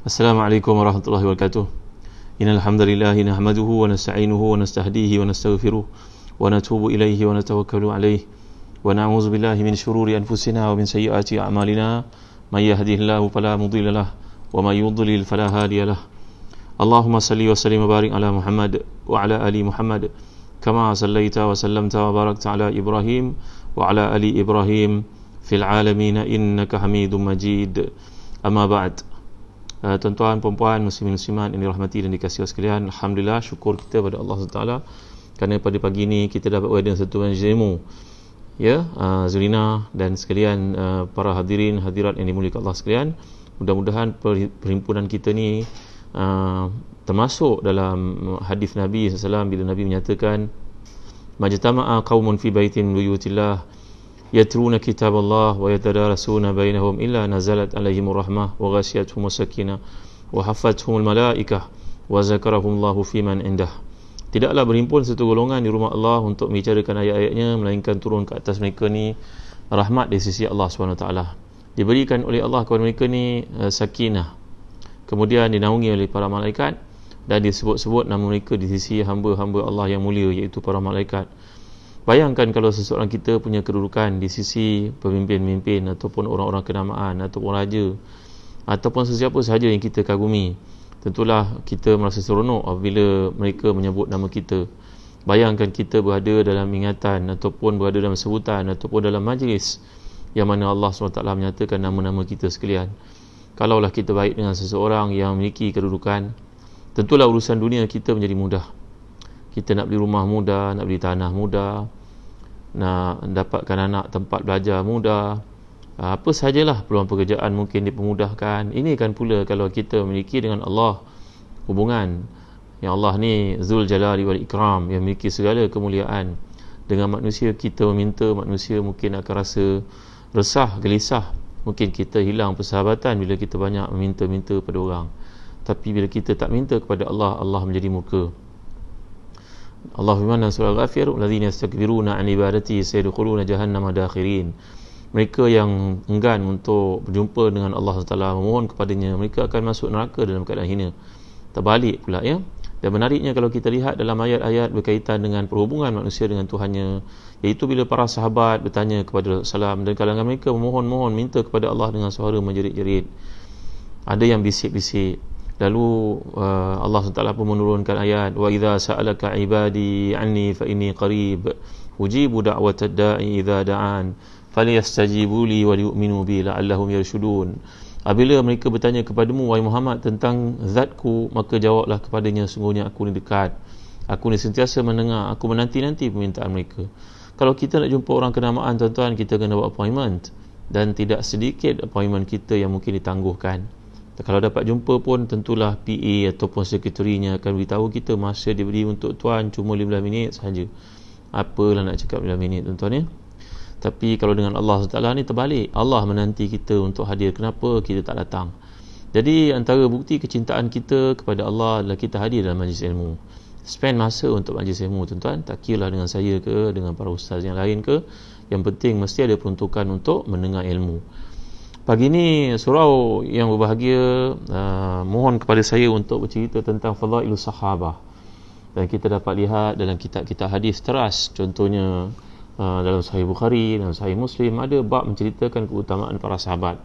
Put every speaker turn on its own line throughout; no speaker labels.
Assalamualaikum warahmatullahi wabarakatuh. Innal hamdalillah nahmaduhu wa nasta'inuhu wa nasta'hidihi wa nastaghfiruh wa natubu ilayhi wa natawakkalu alayh wa na'udzu billahi min shururi anfusina wa min sayyiati a'malina may yahdihillahu fala mudilla lah wa may yudlil fala hadiya lah. Allahumma salli wa sallim wa barik ala Muhammad wa ala ali Muhammad kama sallaita wa sallamta wa barakta ala Ibrahim wa ala ali Ibrahim fil alamin innaka Hamidum Majid. Amma ba'd. Ah, tuan-tuan, puan-puan, muslimin-muslimat yang dirahmati dan dikasihi sekalian, alhamdulillah syukur kita kepada Allah Taala kerana pada pagi ini kita dapat wedding satu jemu, Ya, ah, Zulina dan sekalian ah, para hadirin hadirat yang dimuliakan Allah sekalian. Mudah-mudahan perhimpunan kita ni termasuk dalam hadis Nabi SAW bila Nabi menyatakan majtama'a qaumun fi baitin buyutillah يترون كتاب الله ويتدارسون بينهم إلا نزلت عليهم الرحمة وغشيتهم السكينة وحفتهم الملائكة وذكرهم الله في من عنده Tidaklah berhimpun satu golongan di rumah Allah untuk membicarakan ayat-ayatnya melainkan turun ke atas mereka ni rahmat di sisi Allah SWT diberikan oleh Allah kepada mereka ni uh, sakinah kemudian dinaungi oleh para malaikat dan disebut-sebut nama mereka di sisi hamba-hamba Allah yang mulia iaitu para malaikat Bayangkan kalau seseorang kita punya kedudukan di sisi pemimpin-pemimpin ataupun orang-orang kenamaan ataupun raja ataupun sesiapa sahaja yang kita kagumi. Tentulah kita merasa seronok apabila mereka menyebut nama kita. Bayangkan kita berada dalam ingatan ataupun berada dalam sebutan ataupun dalam majlis yang mana Allah SWT menyatakan nama-nama kita sekalian. Kalaulah kita baik dengan seseorang yang memiliki kedudukan, tentulah urusan dunia kita menjadi mudah kita nak beli rumah muda, nak beli tanah muda, nak dapatkan anak tempat belajar muda, ah, apa sajalah peluang pekerjaan mungkin dipermudahkan. Ini kan pula kalau kita memiliki dengan Allah hubungan. Ya Allah ni Zul Jalali wal Ikram yang memiliki segala kemuliaan. Dengan manusia kita meminta, manusia mungkin akan rasa resah, gelisah. Mungkin kita hilang persahabatan bila kita banyak meminta-minta pada orang. Tapi bila kita tak minta kepada Allah, Allah menjadi muka. Allah firman dalam surah Al-Ghafir alladhina yastakbiruna an ibadati sayadkhuluna jahannama dakhirin mereka yang enggan untuk berjumpa dengan Allah SWT memohon kepadanya mereka akan masuk neraka dalam keadaan hina terbalik pula ya dan menariknya kalau kita lihat dalam ayat-ayat berkaitan dengan perhubungan manusia dengan Tuhannya iaitu bila para sahabat bertanya kepada Rasulullah SAW dan kalangan mereka memohon-mohon minta kepada Allah dengan suara menjerit-jerit ada yang bisik-bisik lalu uh, Allah SWT pun menurunkan ayat wa idza sa'alaka ibadi anni fa inni qarib ujibu da'wata da'i idza da'an falyastajibu li wa yu'minu bi la'allahum yarshudun apabila mereka bertanya kepadamu wahai Muhammad tentang zatku maka jawablah kepadanya sungguhnya aku ni dekat aku ni sentiasa mendengar aku menanti-nanti permintaan mereka kalau kita nak jumpa orang kenamaan tuan-tuan kita kena buat appointment dan tidak sedikit appointment kita yang mungkin ditangguhkan kalau dapat jumpa pun tentulah PA ataupun sekretarinya akan beritahu kita masa diberi untuk tuan cuma 15 minit sahaja apalah nak cakap 15 minit tuan-tuan ya tapi kalau dengan Allah SWT ni terbalik Allah menanti kita untuk hadir kenapa kita tak datang jadi antara bukti kecintaan kita kepada Allah adalah kita hadir dalam majlis ilmu spend masa untuk majlis ilmu tuan-tuan tak kira lah dengan saya ke dengan para ustaz yang lain ke yang penting mesti ada peruntukan untuk mendengar ilmu Pagi ini surau yang berbahagia uh, mohon kepada saya untuk bercerita tentang fadailu sahabah. Dan kita dapat lihat dalam kitab-kitab hadis teras contohnya uh, dalam Sahih Bukhari dan Sahih Muslim ada bab menceritakan keutamaan para sahabat.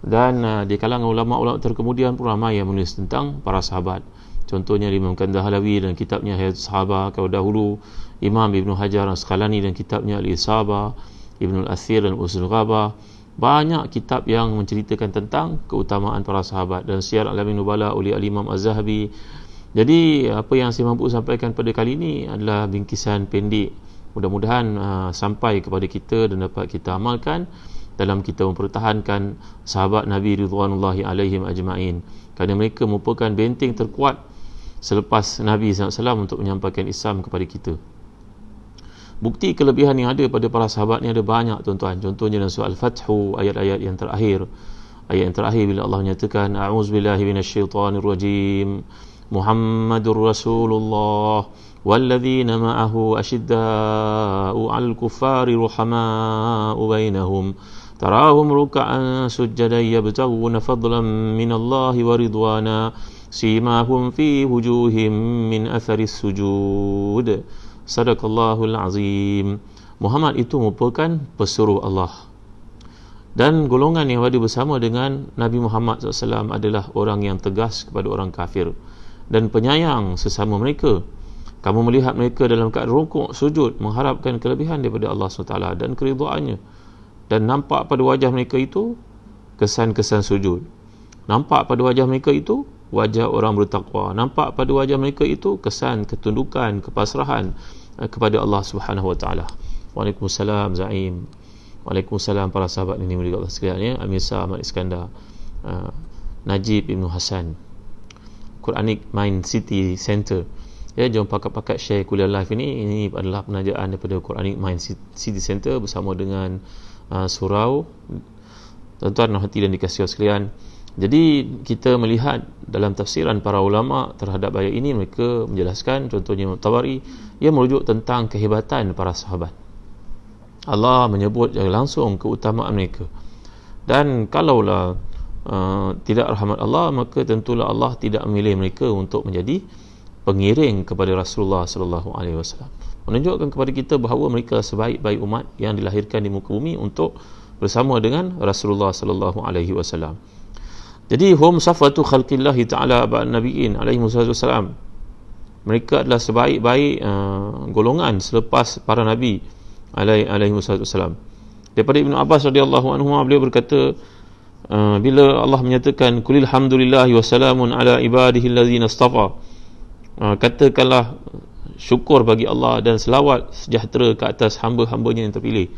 Dan uh, di kalangan ulama-ulama terkemudian pun ramai yang menulis tentang para sahabat. Contohnya Imam Kandahalawi dan kitabnya Hayat Sahabah kau dahulu Imam Ibnu Hajar Al-Sekalani dan kitabnya al Isaba Ibnu Al-Athir dan Usul Ghabah banyak kitab yang menceritakan tentang keutamaan para sahabat dan siar Alamin Nubala oleh alimam imam Az-Zahabi jadi apa yang saya mampu sampaikan pada kali ini adalah bingkisan pendek mudah-mudahan uh, sampai kepada kita dan dapat kita amalkan dalam kita mempertahankan sahabat Nabi Ridwanullahi alaihim ajma'in kerana mereka merupakan benteng terkuat selepas Nabi SAW untuk menyampaikan Islam kepada kita bukti kelebihan yang ada pada para sahabat ni ada banyak tuan-tuan contohnya dalam surah al-fathu ayat-ayat yang terakhir ayat yang terakhir bila Allah menyatakan a'udzubillahi rajim, muhammadur rasulullah والذين معه أشداء على الكفار رحماء بينهم تراهم ركعا سجدا يبتغون min Allahi الله ورضوانا سيماهم fi وجوههم min أثر sujud." Sadaqallahul Azim Muhammad itu merupakan pesuruh Allah dan golongan yang berada bersama dengan Nabi Muhammad SAW adalah orang yang tegas kepada orang kafir dan penyayang sesama mereka kamu melihat mereka dalam keadaan rukuk, sujud mengharapkan kelebihan daripada Allah SWT dan keriduannya dan nampak pada wajah mereka itu kesan-kesan sujud nampak pada wajah mereka itu wajah orang bertakwa nampak pada wajah mereka itu kesan ketundukan kepasrahan eh, kepada Allah Subhanahu wa taala Waalaikumsalam Zaim Waalaikumsalam para sahabat ini mulia Allah sekalian ya Amisa Ahmad Iskandar eh, Najib Ibnu Hasan Quranic Mind City Center ya jom pakat-pakat share kuliah live ini ini adalah penajaan daripada Quranic Mind City Center bersama dengan uh, surau tuan-tuan dan hati dan dikasihi sekalian jadi kita melihat dalam tafsiran para ulama terhadap ayat ini mereka menjelaskan contohnya Tabari ia merujuk tentang kehebatan para sahabat. Allah menyebut langsung keutamaan mereka. Dan kalaulah uh, tidak rahmat Allah maka tentulah Allah tidak memilih mereka untuk menjadi pengiring kepada Rasulullah sallallahu alaihi wasallam. Menunjukkan kepada kita bahawa mereka sebaik-baik umat yang dilahirkan di muka bumi untuk bersama dengan Rasulullah sallallahu alaihi wasallam. Jadi hum safatu khalqillah ta'ala ba'an nabiin alaihi wasallam. Mereka adalah sebaik-baik uh, golongan selepas para nabi alaihi alaihi wasallam. Daripada Ibnu Abbas radhiyallahu anhu beliau berkata uh, bila Allah menyatakan kulil hamdulillah wasalamun ala ibadihi allazina istafa uh, eh, katakanlah syukur bagi Allah dan selawat sejahtera ke atas hamba-hambanya yang terpilih.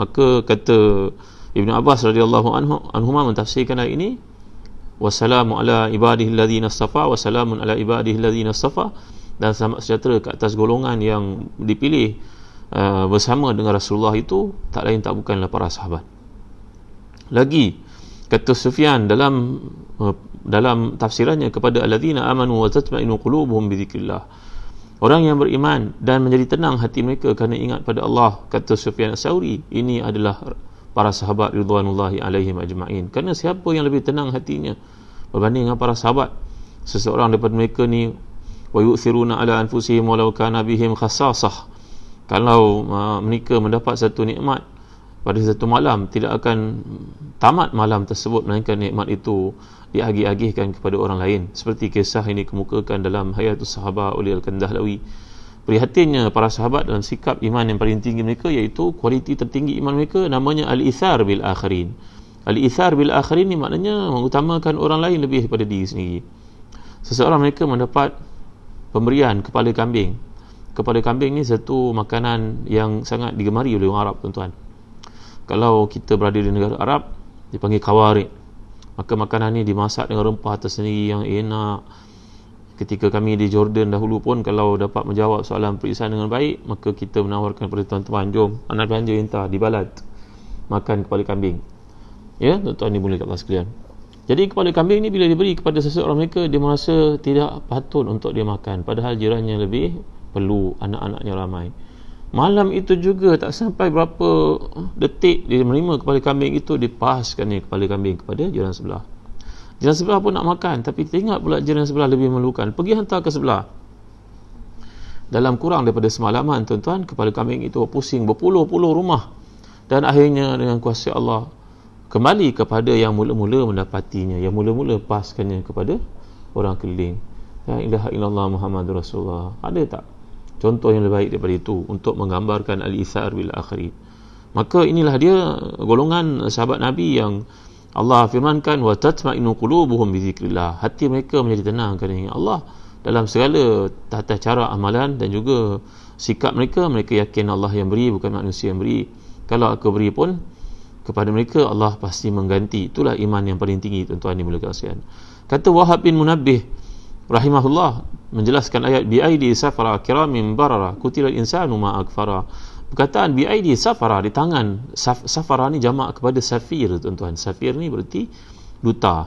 Maka kata Ibnu Abbas radhiyallahu anhu anhuma mentafsirkan ayat ini wassalamu ala ibadihi alladhina safa wassalamun ala ibadihi alladhina safa dan selamat sejahtera ke atas golongan yang dipilih uh, bersama dengan Rasulullah itu tak lain tak bukanlah para sahabat lagi kata Sufyan dalam uh, dalam tafsirannya kepada alladhina amanu wa tatma'inu qulubuhum bidhikrillah orang yang beriman dan menjadi tenang hati mereka kerana ingat pada Allah kata Sufyan Sauri ini adalah para sahabat ridwanullahi alaihim ajma'in kerana siapa yang lebih tenang hatinya berbanding dengan para sahabat seseorang daripada mereka ni wa yu'thiruna ala anfusihim walau kana bihim khasasah kalau uh, mereka mendapat satu nikmat pada satu malam tidak akan tamat malam tersebut melainkan nikmat itu diagih-agihkan kepada orang lain seperti kisah ini kemukakan dalam hayatus sahabat oleh al-kandahlawi prihatinnya para sahabat dan sikap iman yang paling tinggi mereka iaitu kualiti tertinggi iman mereka namanya al-ithar bil akhirin. Al-ithar bil akhirin ni maknanya mengutamakan orang lain lebih daripada diri sendiri. Seseorang mereka mendapat pemberian kepala kambing. Kepala kambing ni satu makanan yang sangat digemari oleh orang Arab tuan-tuan. Kalau kita berada di negara Arab dipanggil kawarik. Maka makanan ni dimasak dengan rempah tersendiri yang enak ketika kami di Jordan dahulu pun kalau dapat menjawab soalan periksaan dengan baik maka kita menawarkan kepada tuan-tuan jom anak belanja entah di balad makan kepala kambing ya tuan-tuan ni boleh kat Allah sekalian jadi kepala kambing ni bila diberi kepada seseorang mereka dia merasa tidak patut untuk dia makan padahal jirannya lebih perlu anak-anaknya ramai malam itu juga tak sampai berapa detik dia menerima kepala kambing itu dipaskan ni kepala kambing kepada jiran sebelah Jiran sebelah pun nak makan Tapi tengok pula jiran sebelah lebih memerlukan Pergi hantar ke sebelah Dalam kurang daripada semalaman tuan-tuan Kepala kambing itu pusing berpuluh-puluh rumah Dan akhirnya dengan kuasa Allah Kembali kepada yang mula-mula mendapatinya Yang mula-mula paskannya kepada orang keliling Ya ilaha illallah Muhammad Rasulullah Ada tak contoh yang lebih baik daripada itu Untuk menggambarkan Al-Ithar bil-Akhir Maka inilah dia golongan sahabat Nabi yang Allah firmankan wa tatma'inu qulubuhum bi zikrillah. Hati mereka menjadi tenang kerana ingat Allah dalam segala tata cara amalan dan juga sikap mereka mereka yakin Allah yang beri bukan manusia yang beri. Kalau aku beri pun kepada mereka Allah pasti mengganti. Itulah iman yang paling tinggi tuan-tuan di mulia ASEAN. Kata Wahab bin Munabbih rahimahullah menjelaskan ayat bi aidi safara kiramin barara kutila insanu ma akfara perkataan bi'aidi safara di tangan saf, safara ni jama kepada safir tuan-tuan safir ni berarti duta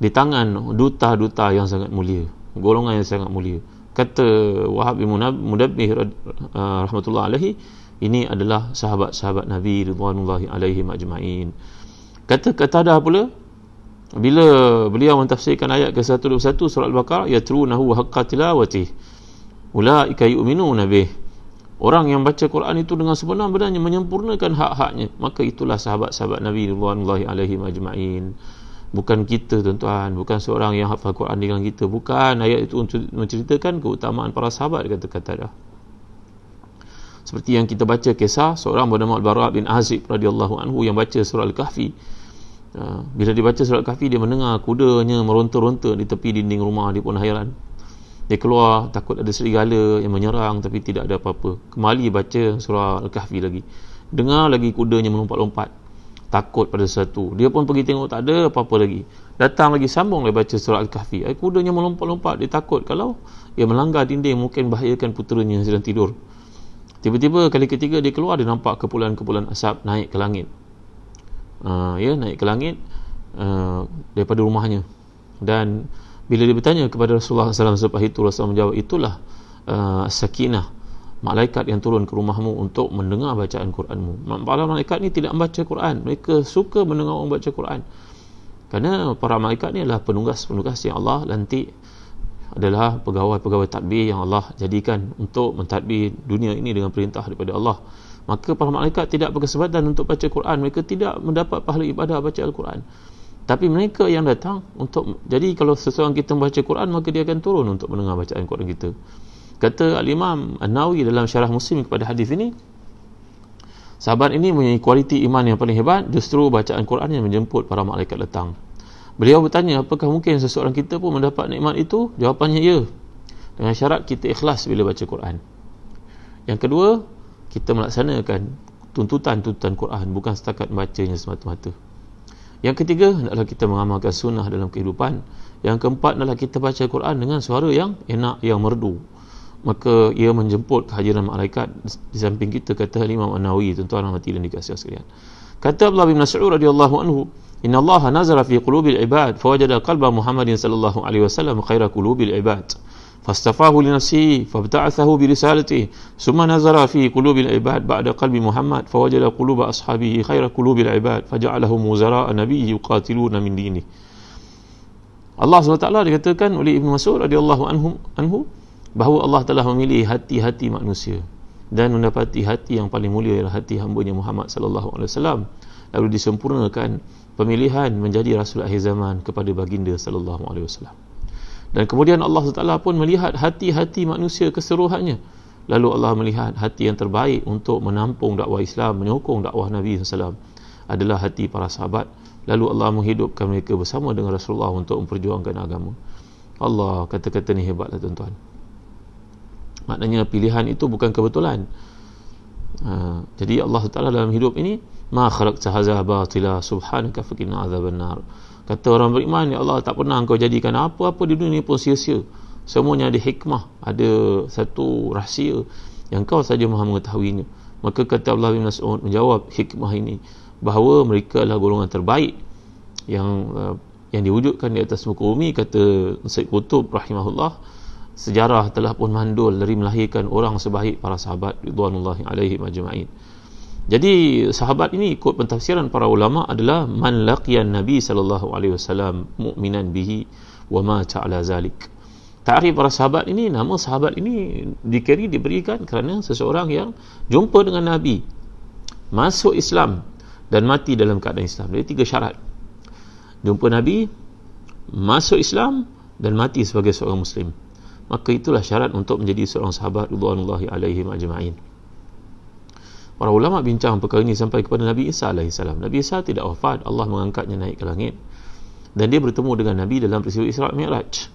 di tangan duta-duta yang sangat mulia golongan yang sangat mulia kata Wahab bin Mudabbih uh, rahmatullah alaihi ini adalah sahabat-sahabat Nabi Ridwanullahi alaihi majma'in kata kata Qatadah pula bila beliau mentafsirkan ayat ke-121 surah Al-Baqarah ya yatrunahu haqqa tilawatih ulaika yu'minuna bih Orang yang baca Quran itu dengan sebenar-benarnya menyempurnakan hak-haknya. Maka itulah sahabat-sahabat Nabi Allah alaihi majma'in. Bukan kita tuan-tuan. Bukan seorang yang hafal Quran dengan kita. Bukan ayat itu untuk menceritakan keutamaan para sahabat kata-kata dah. Seperti yang kita baca kisah seorang bernama Al-Bara' bin Azib radhiyallahu anhu yang baca surah Al-Kahfi. Ah, bila dibaca baca surah Al-Kahfi dia mendengar kudanya meronta-ronta di tepi dinding rumah dia pun hairan dia keluar takut ada serigala yang menyerang tapi tidak ada apa-apa kembali baca surah Al-Kahfi lagi dengar lagi kudanya melompat-lompat takut pada satu. dia pun pergi tengok tak ada apa-apa lagi datang lagi sambung lagi baca surah Al-Kahfi eh, kudanya melompat-lompat dia takut kalau ia melanggar dinding mungkin bahayakan puteranya yang sedang tidur tiba-tiba kali ketiga dia keluar dia nampak kepulan-kepulan asap naik ke langit uh, ya naik ke langit uh, daripada rumahnya dan bila dia bertanya kepada Rasulullah SAW selepas itu Rasulullah menjawab itulah uh, sakinah malaikat yang turun ke rumahmu untuk mendengar bacaan Quranmu para malaikat ni tidak membaca Quran mereka suka mendengar orang baca Quran kerana para malaikat ni adalah penugas-penugas yang Allah nanti adalah pegawai-pegawai tadbir yang Allah jadikan untuk mentadbir dunia ini dengan perintah daripada Allah maka para malaikat tidak berkesempatan untuk baca Quran mereka tidak mendapat pahala ibadah baca Al-Quran tapi mereka yang datang untuk jadi kalau seseorang kita membaca Quran maka dia akan turun untuk mendengar bacaan Quran kita kata al-imam An-Nawi dalam syarah muslim kepada hadis ini sahabat ini mempunyai kualiti iman yang paling hebat justru bacaan Quran yang menjemput para malaikat datang beliau bertanya apakah mungkin seseorang kita pun mendapat nikmat itu jawapannya ya dengan syarat kita ikhlas bila baca Quran yang kedua kita melaksanakan tuntutan-tuntutan Quran bukan setakat bacanya semata-mata yang ketiga, adalah kita mengamalkan sunnah dalam kehidupan. Yang keempat, adalah kita baca Al-Quran dengan suara yang enak, yang merdu. Maka ia menjemput kehadiran malaikat di samping kita kata Imam An-Nawawi tuan-tuan hati dan dikasih sekalian. Kata Abdullah bin Mas'ud radhiyallahu anhu, "Inna Allah nazara fi qulubil ibad, fawajada qalba Muhammadin sallallahu alaihi wasallam khaira qulubil ibad." فاستفاه لنفسه فابتعثه برسالته ثم نظر في قلوب العباد بعد قلب محمد فوجد قلوب أصحابه خير قلوب العباد فجعلهم وزراء نبيه يقاتلون من دينه Allah SWT dikatakan oleh Ibn Mas'ud radhiyallahu anhu, anhu bahawa Allah telah memilih hati-hati manusia dan mendapati hati yang paling mulia ialah hati hamba-Nya Muhammad sallallahu alaihi wasallam lalu disempurnakan pemilihan menjadi rasul akhir zaman kepada baginda sallallahu alaihi wasallam. Dan kemudian Allah SWT pun melihat hati-hati manusia keseruhannya. Lalu Allah melihat hati yang terbaik untuk menampung dakwah Islam, menyokong dakwah Nabi SAW adalah hati para sahabat. Lalu Allah menghidupkan mereka bersama dengan Rasulullah untuk memperjuangkan agama. Allah kata-kata ni hebatlah tuan-tuan. Maknanya pilihan itu bukan kebetulan. Ha, jadi Allah SWT dalam hidup ini, ma khalaqta batila subhanaka faqina adzabannar. Kata orang beriman, Ya Allah tak pernah engkau jadikan apa-apa di dunia ni pun sia-sia. Semuanya ada hikmah, ada satu rahsia yang kau saja maha mengetahuinya. Maka kata Allah bin Mas'ud menjawab hikmah ini bahawa mereka adalah golongan terbaik yang uh, yang diwujudkan di atas muka bumi kata Said Qutub rahimahullah sejarah telah pun mandul dari melahirkan orang sebaik para sahabat ridwanullahi alaihi majma'in. Jadi sahabat ini ikut pentafsiran para ulama adalah man laqiya Nabi sallallahu alaihi wasallam mu'minan bihi wa ma ta'ala zalik. Tarikh para sahabat ini nama sahabat ini dikeri diberikan kerana seseorang yang jumpa dengan Nabi masuk Islam dan mati dalam keadaan Islam. Jadi tiga syarat. Jumpa Nabi, masuk Islam dan mati sebagai seorang muslim. Maka itulah syarat untuk menjadi seorang sahabat radhiyallahu alaihi ajma'in. Para ulama bincang perkara ini sampai kepada Nabi Isa AS. Nabi Isa tidak wafat, Allah mengangkatnya naik ke langit. Dan dia bertemu dengan Nabi dalam peristiwa Isra' Mi'raj.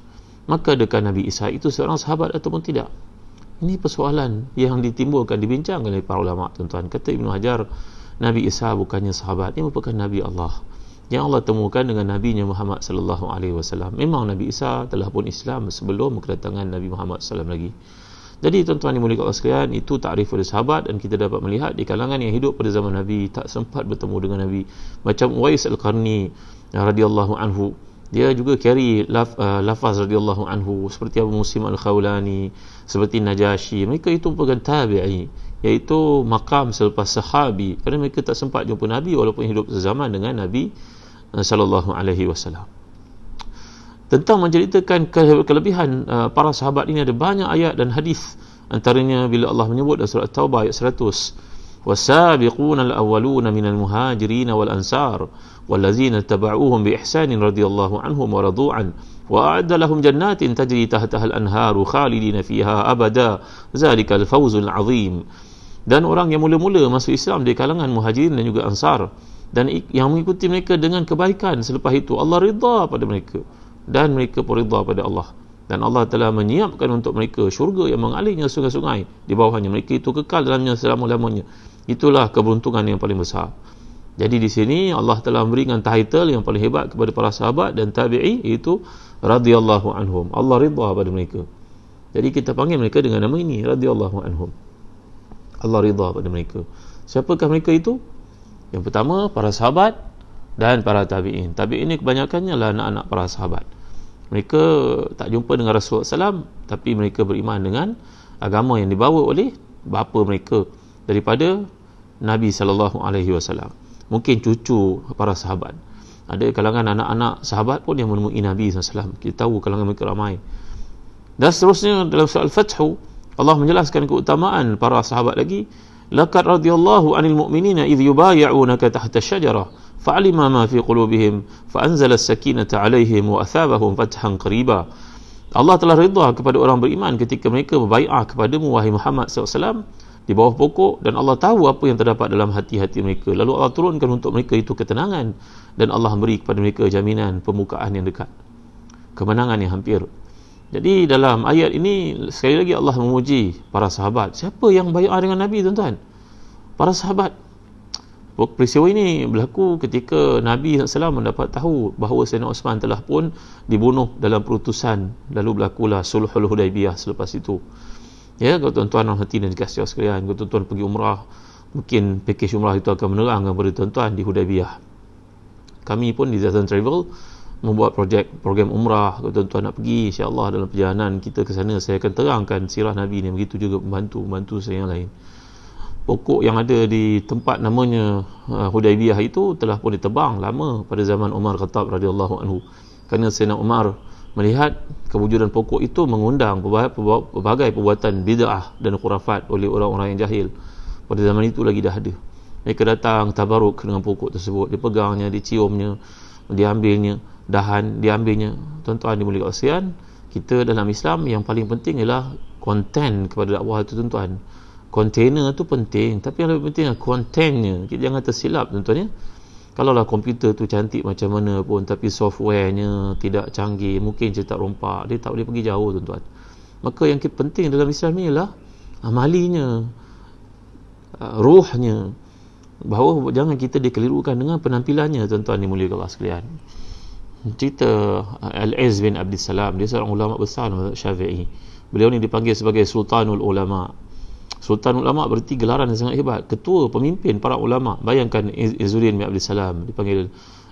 Maka adakah Nabi Isa itu seorang sahabat ataupun tidak? Ini persoalan yang ditimbulkan, dibincangkan oleh para ulama tuan-tuan. Kata Ibn Hajar, Nabi Isa bukannya sahabat, ini merupakan Nabi Allah. Yang Allah temukan dengan Nabi Muhammad sallallahu alaihi wasallam. Memang Nabi Isa telah pun Islam sebelum kedatangan Nabi Muhammad sallallahu lagi. Jadi tuan-tuan yang mulia sekalian, itu takrif oleh sahabat dan kita dapat melihat di kalangan yang hidup pada zaman Nabi tak sempat bertemu dengan Nabi macam Uwais al-Qarni eh, radhiyallahu anhu. Dia juga carry laf, uh, lafaz radhiyallahu anhu seperti Abu Musim al-Khawlani, seperti Najashi. Mereka itu merupakan tabi'i iaitu makam selepas sahabi kerana mereka tak sempat jumpa Nabi walaupun hidup sezaman dengan Nabi eh, sallallahu alaihi wasallam tentang menceritakan kelebihan uh, para sahabat ini ada banyak ayat dan hadis antaranya bila Allah menyebut dalam surah Taubah ayat 100 wasabiqun alawwalun minal muhajirin wal ansar taba'uhum والذين اتبعوهم بإحسان رضي الله عنهم ورضوا عنه وأعد لهم جنات تجري تحتها الأنهار خالدين فيها أبدا ذلك الفوز a'zim dan orang yang mula-mula masuk Islam di kalangan muhajirin dan juga ansar dan yang mengikuti mereka dengan kebaikan selepas itu Allah rida pada mereka dan mereka peridha pada Allah dan Allah telah menyiapkan untuk mereka syurga yang mengalirnya sungai-sungai di bawahnya mereka itu kekal dalamnya selama-lamanya itulah keberuntungan yang paling besar jadi di sini Allah telah memberikan title yang paling hebat kepada para sahabat dan tabi'i iaitu radhiyallahu anhum Allah ridha pada mereka jadi kita panggil mereka dengan nama ini radhiyallahu anhum Allah ridha pada mereka siapakah mereka itu yang pertama para sahabat dan para tabi'in tabi'in ini kebanyakannya lah anak-anak para sahabat mereka tak jumpa dengan Rasulullah SAW tapi mereka beriman dengan agama yang dibawa oleh bapa mereka daripada Nabi sallallahu alaihi wasallam mungkin cucu para sahabat ada kalangan anak-anak sahabat pun yang menemui Nabi SAW kita tahu kalangan mereka ramai dan seterusnya dalam surah Al-Fathu Allah menjelaskan keutamaan para sahabat lagi laqad radhiyallahu anil mu'minina idh yubayyi'unaka tahta syajarah فعلم ما في قلوبهم فأنزل السكينة عليهم وأثابهم فتحا قريبا Allah telah redha kepada orang beriman ketika mereka berbaiat kepada mu wahai Muhammad SAW di bawah pokok dan Allah tahu apa yang terdapat dalam hati-hati mereka lalu Allah turunkan untuk mereka itu ketenangan dan Allah beri kepada mereka jaminan pembukaan yang dekat kemenangan yang hampir jadi dalam ayat ini sekali lagi Allah memuji para sahabat siapa yang bayar dengan Nabi tuan-tuan para sahabat peristiwa ini berlaku ketika Nabi SAW mendapat tahu bahawa Sayyidina Osman telah pun dibunuh dalam perutusan lalu berlakulah suluhul hudaibiyah selepas itu ya kalau tuan-tuan dan hati dan dikasih sekalian kalau tuan-tuan pergi umrah mungkin pakej umrah itu akan menerangkan kepada tuan-tuan di hudaibiyah kami pun di Zazan Travel membuat projek program umrah kalau tuan-tuan nak pergi insyaAllah dalam perjalanan kita ke sana saya akan terangkan sirah Nabi ini, begitu juga membantu-membantu saya yang lain pokok yang ada di tempat namanya uh, Hudaybiyah itu telah pun ditebang lama pada zaman Umar Khattab radhiyallahu anhu kerana Sayyidina Umar melihat kewujudan pokok itu mengundang pelbagai perbuatan bid'ah dan khurafat oleh orang-orang yang jahil pada zaman itu lagi dah ada mereka datang tabaruk dengan pokok tersebut dipegangnya diciumnya diambilnya dahan diambilnya tuan-tuan di mulia kasihan kita dalam Islam yang paling penting ialah konten kepada dakwah itu tuan-tuan container tu penting tapi yang lebih penting kontennya kita jangan tersilap tuan-tuan ya kalau lah komputer tu cantik macam mana pun tapi softwarenya tidak canggih mungkin cerita rompak dia tak boleh pergi jauh tuan-tuan maka yang penting dalam Islam ni ialah amalinya uh, ruhnya bahawa jangan kita dikelirukan dengan penampilannya tuan-tuan ni mulia Allah sekalian cerita uh, Al-Iz bin Abdul dia seorang ulama besar Syafi'i beliau ni dipanggil sebagai Sultanul Ulama Sultan Ulama berarti gelaran yang sangat hebat. Ketua pemimpin para ulama. Bayangkan Izzuddin bin Abdul Salam dipanggil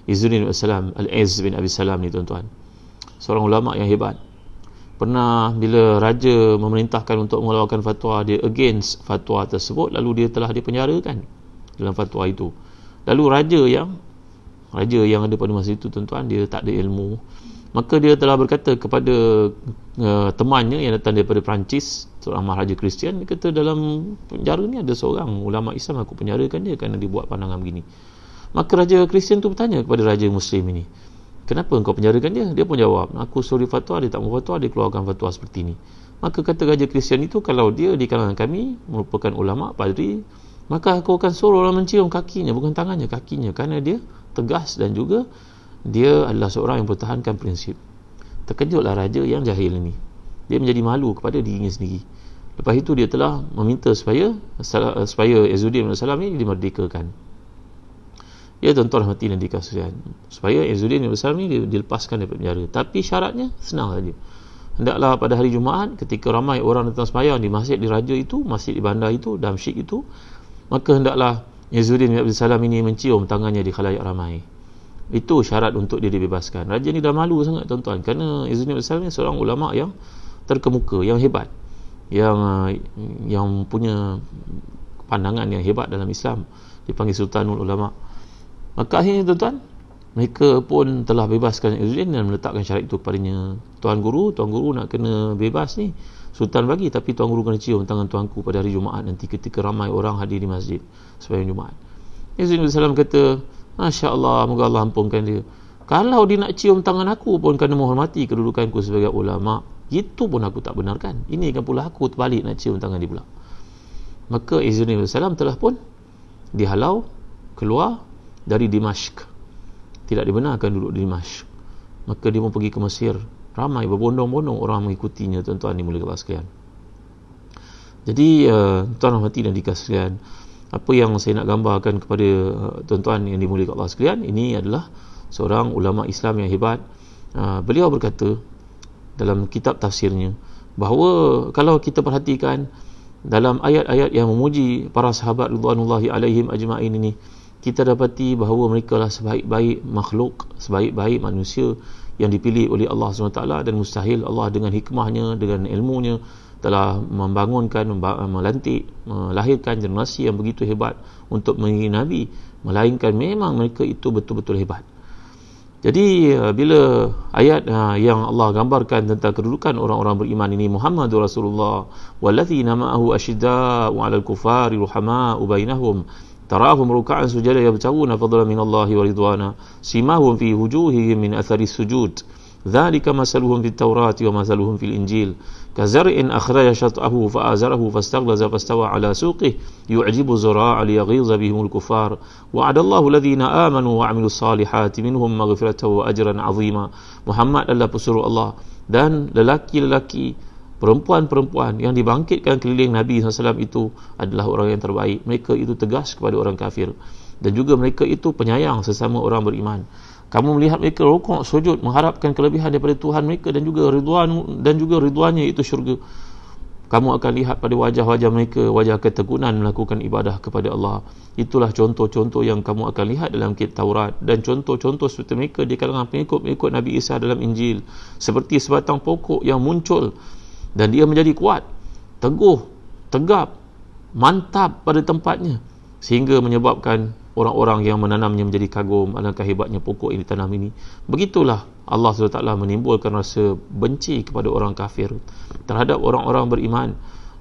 Izzuddin bin Salam Al-Iz bin Abdul Salam ni tuan-tuan. Seorang ulama yang hebat. Pernah bila raja memerintahkan untuk mengeluarkan fatwa dia against fatwa tersebut lalu dia telah dipenjarakan dalam fatwa itu. Lalu raja yang raja yang ada pada masa itu tuan-tuan dia tak ada ilmu. Maka dia telah berkata kepada uh, temannya yang datang daripada Perancis Datuk Maharaja Kristian dia kata dalam penjara ni ada seorang ulama Islam aku penjarakan dia kerana dia buat pandangan begini maka Raja Kristian tu bertanya kepada Raja Muslim ini kenapa engkau penjarakan dia dia pun jawab aku suri fatwa dia tak mau fatwa dia keluarkan fatwa seperti ini maka kata Raja Kristian itu kalau dia di kalangan kami merupakan ulama padri maka aku akan suruh orang mencium kakinya bukan tangannya kakinya kerana dia tegas dan juga dia adalah seorang yang bertahankan prinsip terkejutlah raja yang jahil ini dia menjadi malu kepada dirinya sendiri lepas itu dia telah meminta supaya eh, supaya Ezudin bin Salam ini dimerdekakan ya tuan-tuan rahmati dan dikasihan supaya Ezudin bin Salam ini dilepaskan daripada penjara tapi syaratnya senang saja hendaklah pada hari Jumaat ketika ramai orang datang semayang di masjid di raja itu masjid di bandar itu damsyik itu maka hendaklah Ezudin bin Salam ini mencium tangannya di khalayak ramai itu syarat untuk dia dibebaskan. Raja ni dah malu sangat tuan-tuan kerana Izzuddin bin Salam ni seorang ulama yang terkemuka yang hebat yang eh, yang punya pandangan yang hebat dalam Islam dipanggil sultanul ulama maka akhirnya tuan-tuan mereka pun telah bebaskan Izuddin dan meletakkan syarat itu kepadanya tuan guru tuan guru nak kena bebas ni sultan bagi tapi tuan guru kena cium tangan tuan ku pada hari Jumaat nanti ketika ramai orang hadir di masjid sebagai Jumaat Izuddin SAW kata Masya Allah moga Allah ampunkan dia kalau dia nak cium tangan aku pun kerana menghormati kedudukanku sebagai ulama' itu pun aku tak benarkan ini kan pula aku terbalik nak cium tangan dia pula maka Izrin Salam telah pun dihalau keluar dari Dimashq tidak dibenarkan duduk di Dimashq maka dia pun pergi ke Mesir ramai berbondong-bondong orang mengikutinya tuan-tuan di mulia kelas sekalian jadi uh, tuan-tuan mati dan dikasihkan apa yang saya nak gambarkan kepada uh, tuan-tuan yang dimuliakan Allah sekalian ini adalah seorang ulama Islam yang hebat ah, beliau berkata dalam kitab tafsirnya bahawa kalau kita perhatikan dalam ayat-ayat yang memuji para sahabat radhiyallahu alaihim ajma'in ini kita dapati bahawa mereka lah sebaik-baik makhluk sebaik-baik manusia yang dipilih oleh Allah SWT dan mustahil Allah dengan hikmahnya dengan ilmunya telah membangunkan melantik melahirkan generasi yang begitu hebat untuk mengikuti nabi melainkan memang mereka itu betul-betul hebat jadi uh, bila ayat uh, yang Allah gambarkan tentang kedudukan orang-orang beriman ini Muhammad Rasulullah walladzina ma'ahu asyidda'u 'alal kufari ruhama'u bainahum tarahum ruk'an sujada yabtawuna fadlan min Allahi wa ridwana simahum fi wujuhihim min athari sujud ذلك مثلهم في التوراة ومثلهم في الإنجيل كزرع أخرج شطأه فآزره فاستغلز فاستوى على سوقه يعجب الزراع ليغيظ بهم الكفار وعد الله الذين آمنوا وعملوا الصالحات منهم مغفرة وأجرا عظيما محمد الله بسر الله dan lelaki lelaki perempuan perempuan yang dibangkitkan keliling Nabi SAW itu adalah orang yang terbaik mereka itu tegas kepada orang kafir dan juga mereka itu penyayang sesama orang beriman kamu melihat mereka rukuk, sujud mengharapkan kelebihan daripada Tuhan mereka dan juga ridwan dan juga ridwannya itu syurga kamu akan lihat pada wajah-wajah mereka wajah ketegunan melakukan ibadah kepada Allah itulah contoh-contoh yang kamu akan lihat dalam kitab Taurat dan contoh-contoh seperti mereka di kalangan pengikut-pengikut Nabi Isa dalam Injil seperti sebatang pokok yang muncul dan dia menjadi kuat teguh tegap mantap pada tempatnya sehingga menyebabkan orang-orang yang menanamnya menjadi kagum alangkah hebatnya pokok ini tanam ini begitulah Allah SWT menimbulkan rasa benci kepada orang kafir terhadap orang-orang beriman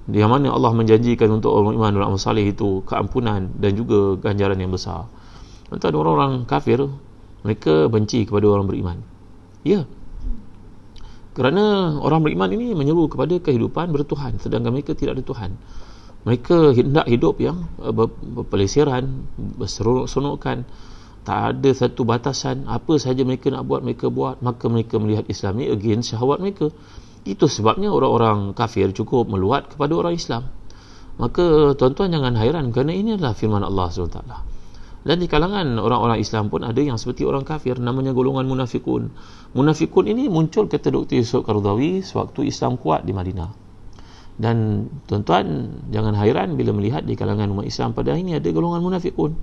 di mana Allah menjanjikan untuk orang beriman dan orang salih itu keampunan dan juga ganjaran yang besar tuan orang-orang kafir mereka benci kepada orang beriman ya kerana orang beriman ini menyeru kepada kehidupan bertuhan sedangkan mereka tidak ada Tuhan mereka hendak hidup yang eh, berpelesiran berseronok-seronokkan tak ada satu batasan apa sahaja mereka nak buat mereka buat maka mereka melihat Islam ni again syahwat mereka itu sebabnya orang-orang kafir cukup meluat kepada orang Islam maka tuan-tuan jangan hairan kerana ini adalah firman Allah SWT dan di kalangan orang-orang Islam pun ada yang seperti orang kafir namanya golongan munafikun munafikun ini muncul kata Dr. Yusuf Karudawi sewaktu Islam kuat di Madinah dan tuan-tuan jangan hairan bila melihat di kalangan umat Islam pada hari ini ada golongan munafikun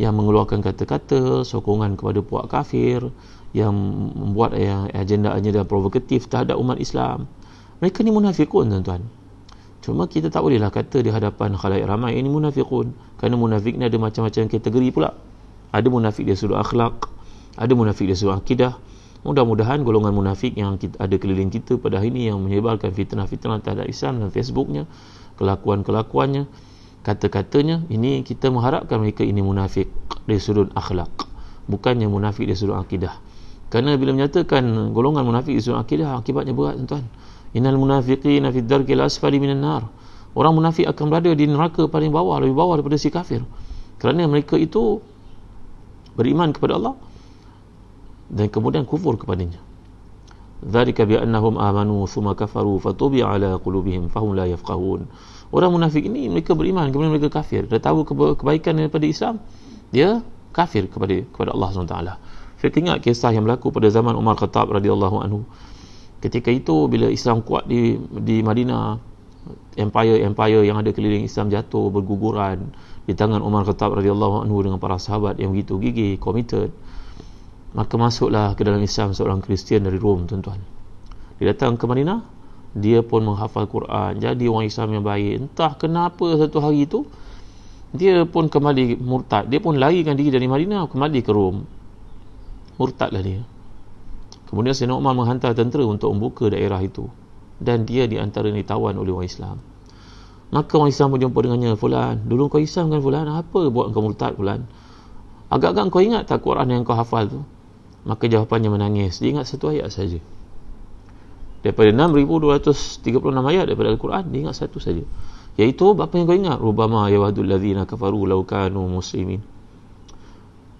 yang mengeluarkan kata-kata sokongan kepada puak kafir yang membuat ya, agenda-agenda provokatif terhadap umat Islam mereka ni munafikun tuan-tuan cuma kita tak bolehlah kata di hadapan khalayak ramai ini munafikun kerana munafik ni ada macam-macam kategori pula ada munafik dia sudut akhlak ada munafik dia sudut akidah Mudah-mudahan golongan munafik yang kita, ada keliling kita pada hari ini yang menyebarkan fitnah-fitnah terhadap Islam dan Facebooknya, kelakuan-kelakuannya, kata-katanya, ini kita mengharapkan mereka ini munafik dari sudut akhlak. Bukannya munafik dari sudut akidah. Kerana bila menyatakan golongan munafik dari sudut akidah, akibatnya berat, tuan-tuan. Innal munafiqin fi dharkil asfali minan nar. Orang munafik akan berada di neraka paling bawah, lebih bawah daripada si kafir. Kerana mereka itu beriman kepada Allah, dan kemudian kufur kepadanya dzalika bi annahum amanu thumma kafaru fatubi ala qulubihim fahum la yafqahun orang munafik ini mereka beriman kemudian mereka kafir dia tahu kebaikan daripada Islam dia kafir kepada kepada Allah SWT taala saya ingat kisah yang berlaku pada zaman Umar Khattab radhiyallahu anhu ketika itu bila Islam kuat di di Madinah empire-empire yang ada keliling Islam jatuh berguguran di tangan Umar Khattab radhiyallahu anhu dengan para sahabat yang begitu gigih committed maka masuklah ke dalam Islam seorang Kristian dari Rom tuan-tuan dia datang ke Madinah dia pun menghafal Quran jadi orang Islam yang baik entah kenapa satu hari itu dia pun kembali murtad dia pun larikan diri dari Madinah kembali ke Rom murtadlah dia kemudian Sayyidina Umar menghantar tentera untuk membuka daerah itu dan dia di antara ditawan oleh orang Islam maka orang Islam berjumpa dengannya Fulan, dulu kau Islam kan Fulan apa buat kau murtad Fulan agak-agak kau ingat tak Quran yang kau hafal tu maka jawapannya menangis dia ingat satu ayat saja daripada 6236 ayat daripada al-Quran dia ingat satu saja Yaitu apa yang kau ingat rubama yawadul ladzina kafaru law kanu muslimin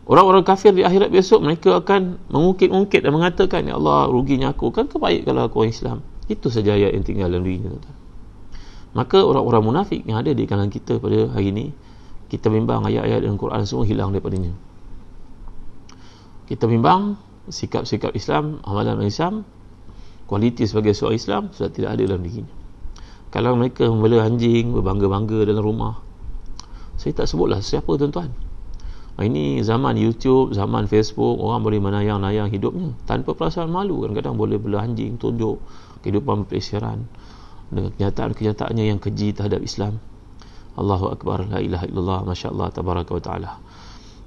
Orang-orang kafir di akhirat besok mereka akan mengungkit-ungkit dan mengatakan ya Allah ruginya aku kan kebaik kalau aku orang Islam. Itu saja ayat yang tinggal dalam dirinya tuan Maka orang-orang munafik yang ada di kalangan kita pada hari ini kita bimbang ayat-ayat dalam Quran semua hilang daripadanya kita bimbang sikap-sikap Islam, amalan Islam, kualiti sebagai seorang Islam sudah tidak ada dalam dirinya. Kalau mereka membela anjing, berbangga-bangga dalam rumah, saya tak sebutlah siapa tuan-tuan. Ah, ini zaman YouTube, zaman Facebook, orang boleh menayang-nayang hidupnya tanpa perasaan malu. Kadang-kadang boleh bela anjing, tunjuk kehidupan persiaran dengan kenyataan-kenyataannya yang keji terhadap Islam. Allahu Akbar, La ilaha illallah, Masya Allah, Tabaraka wa Ta'ala.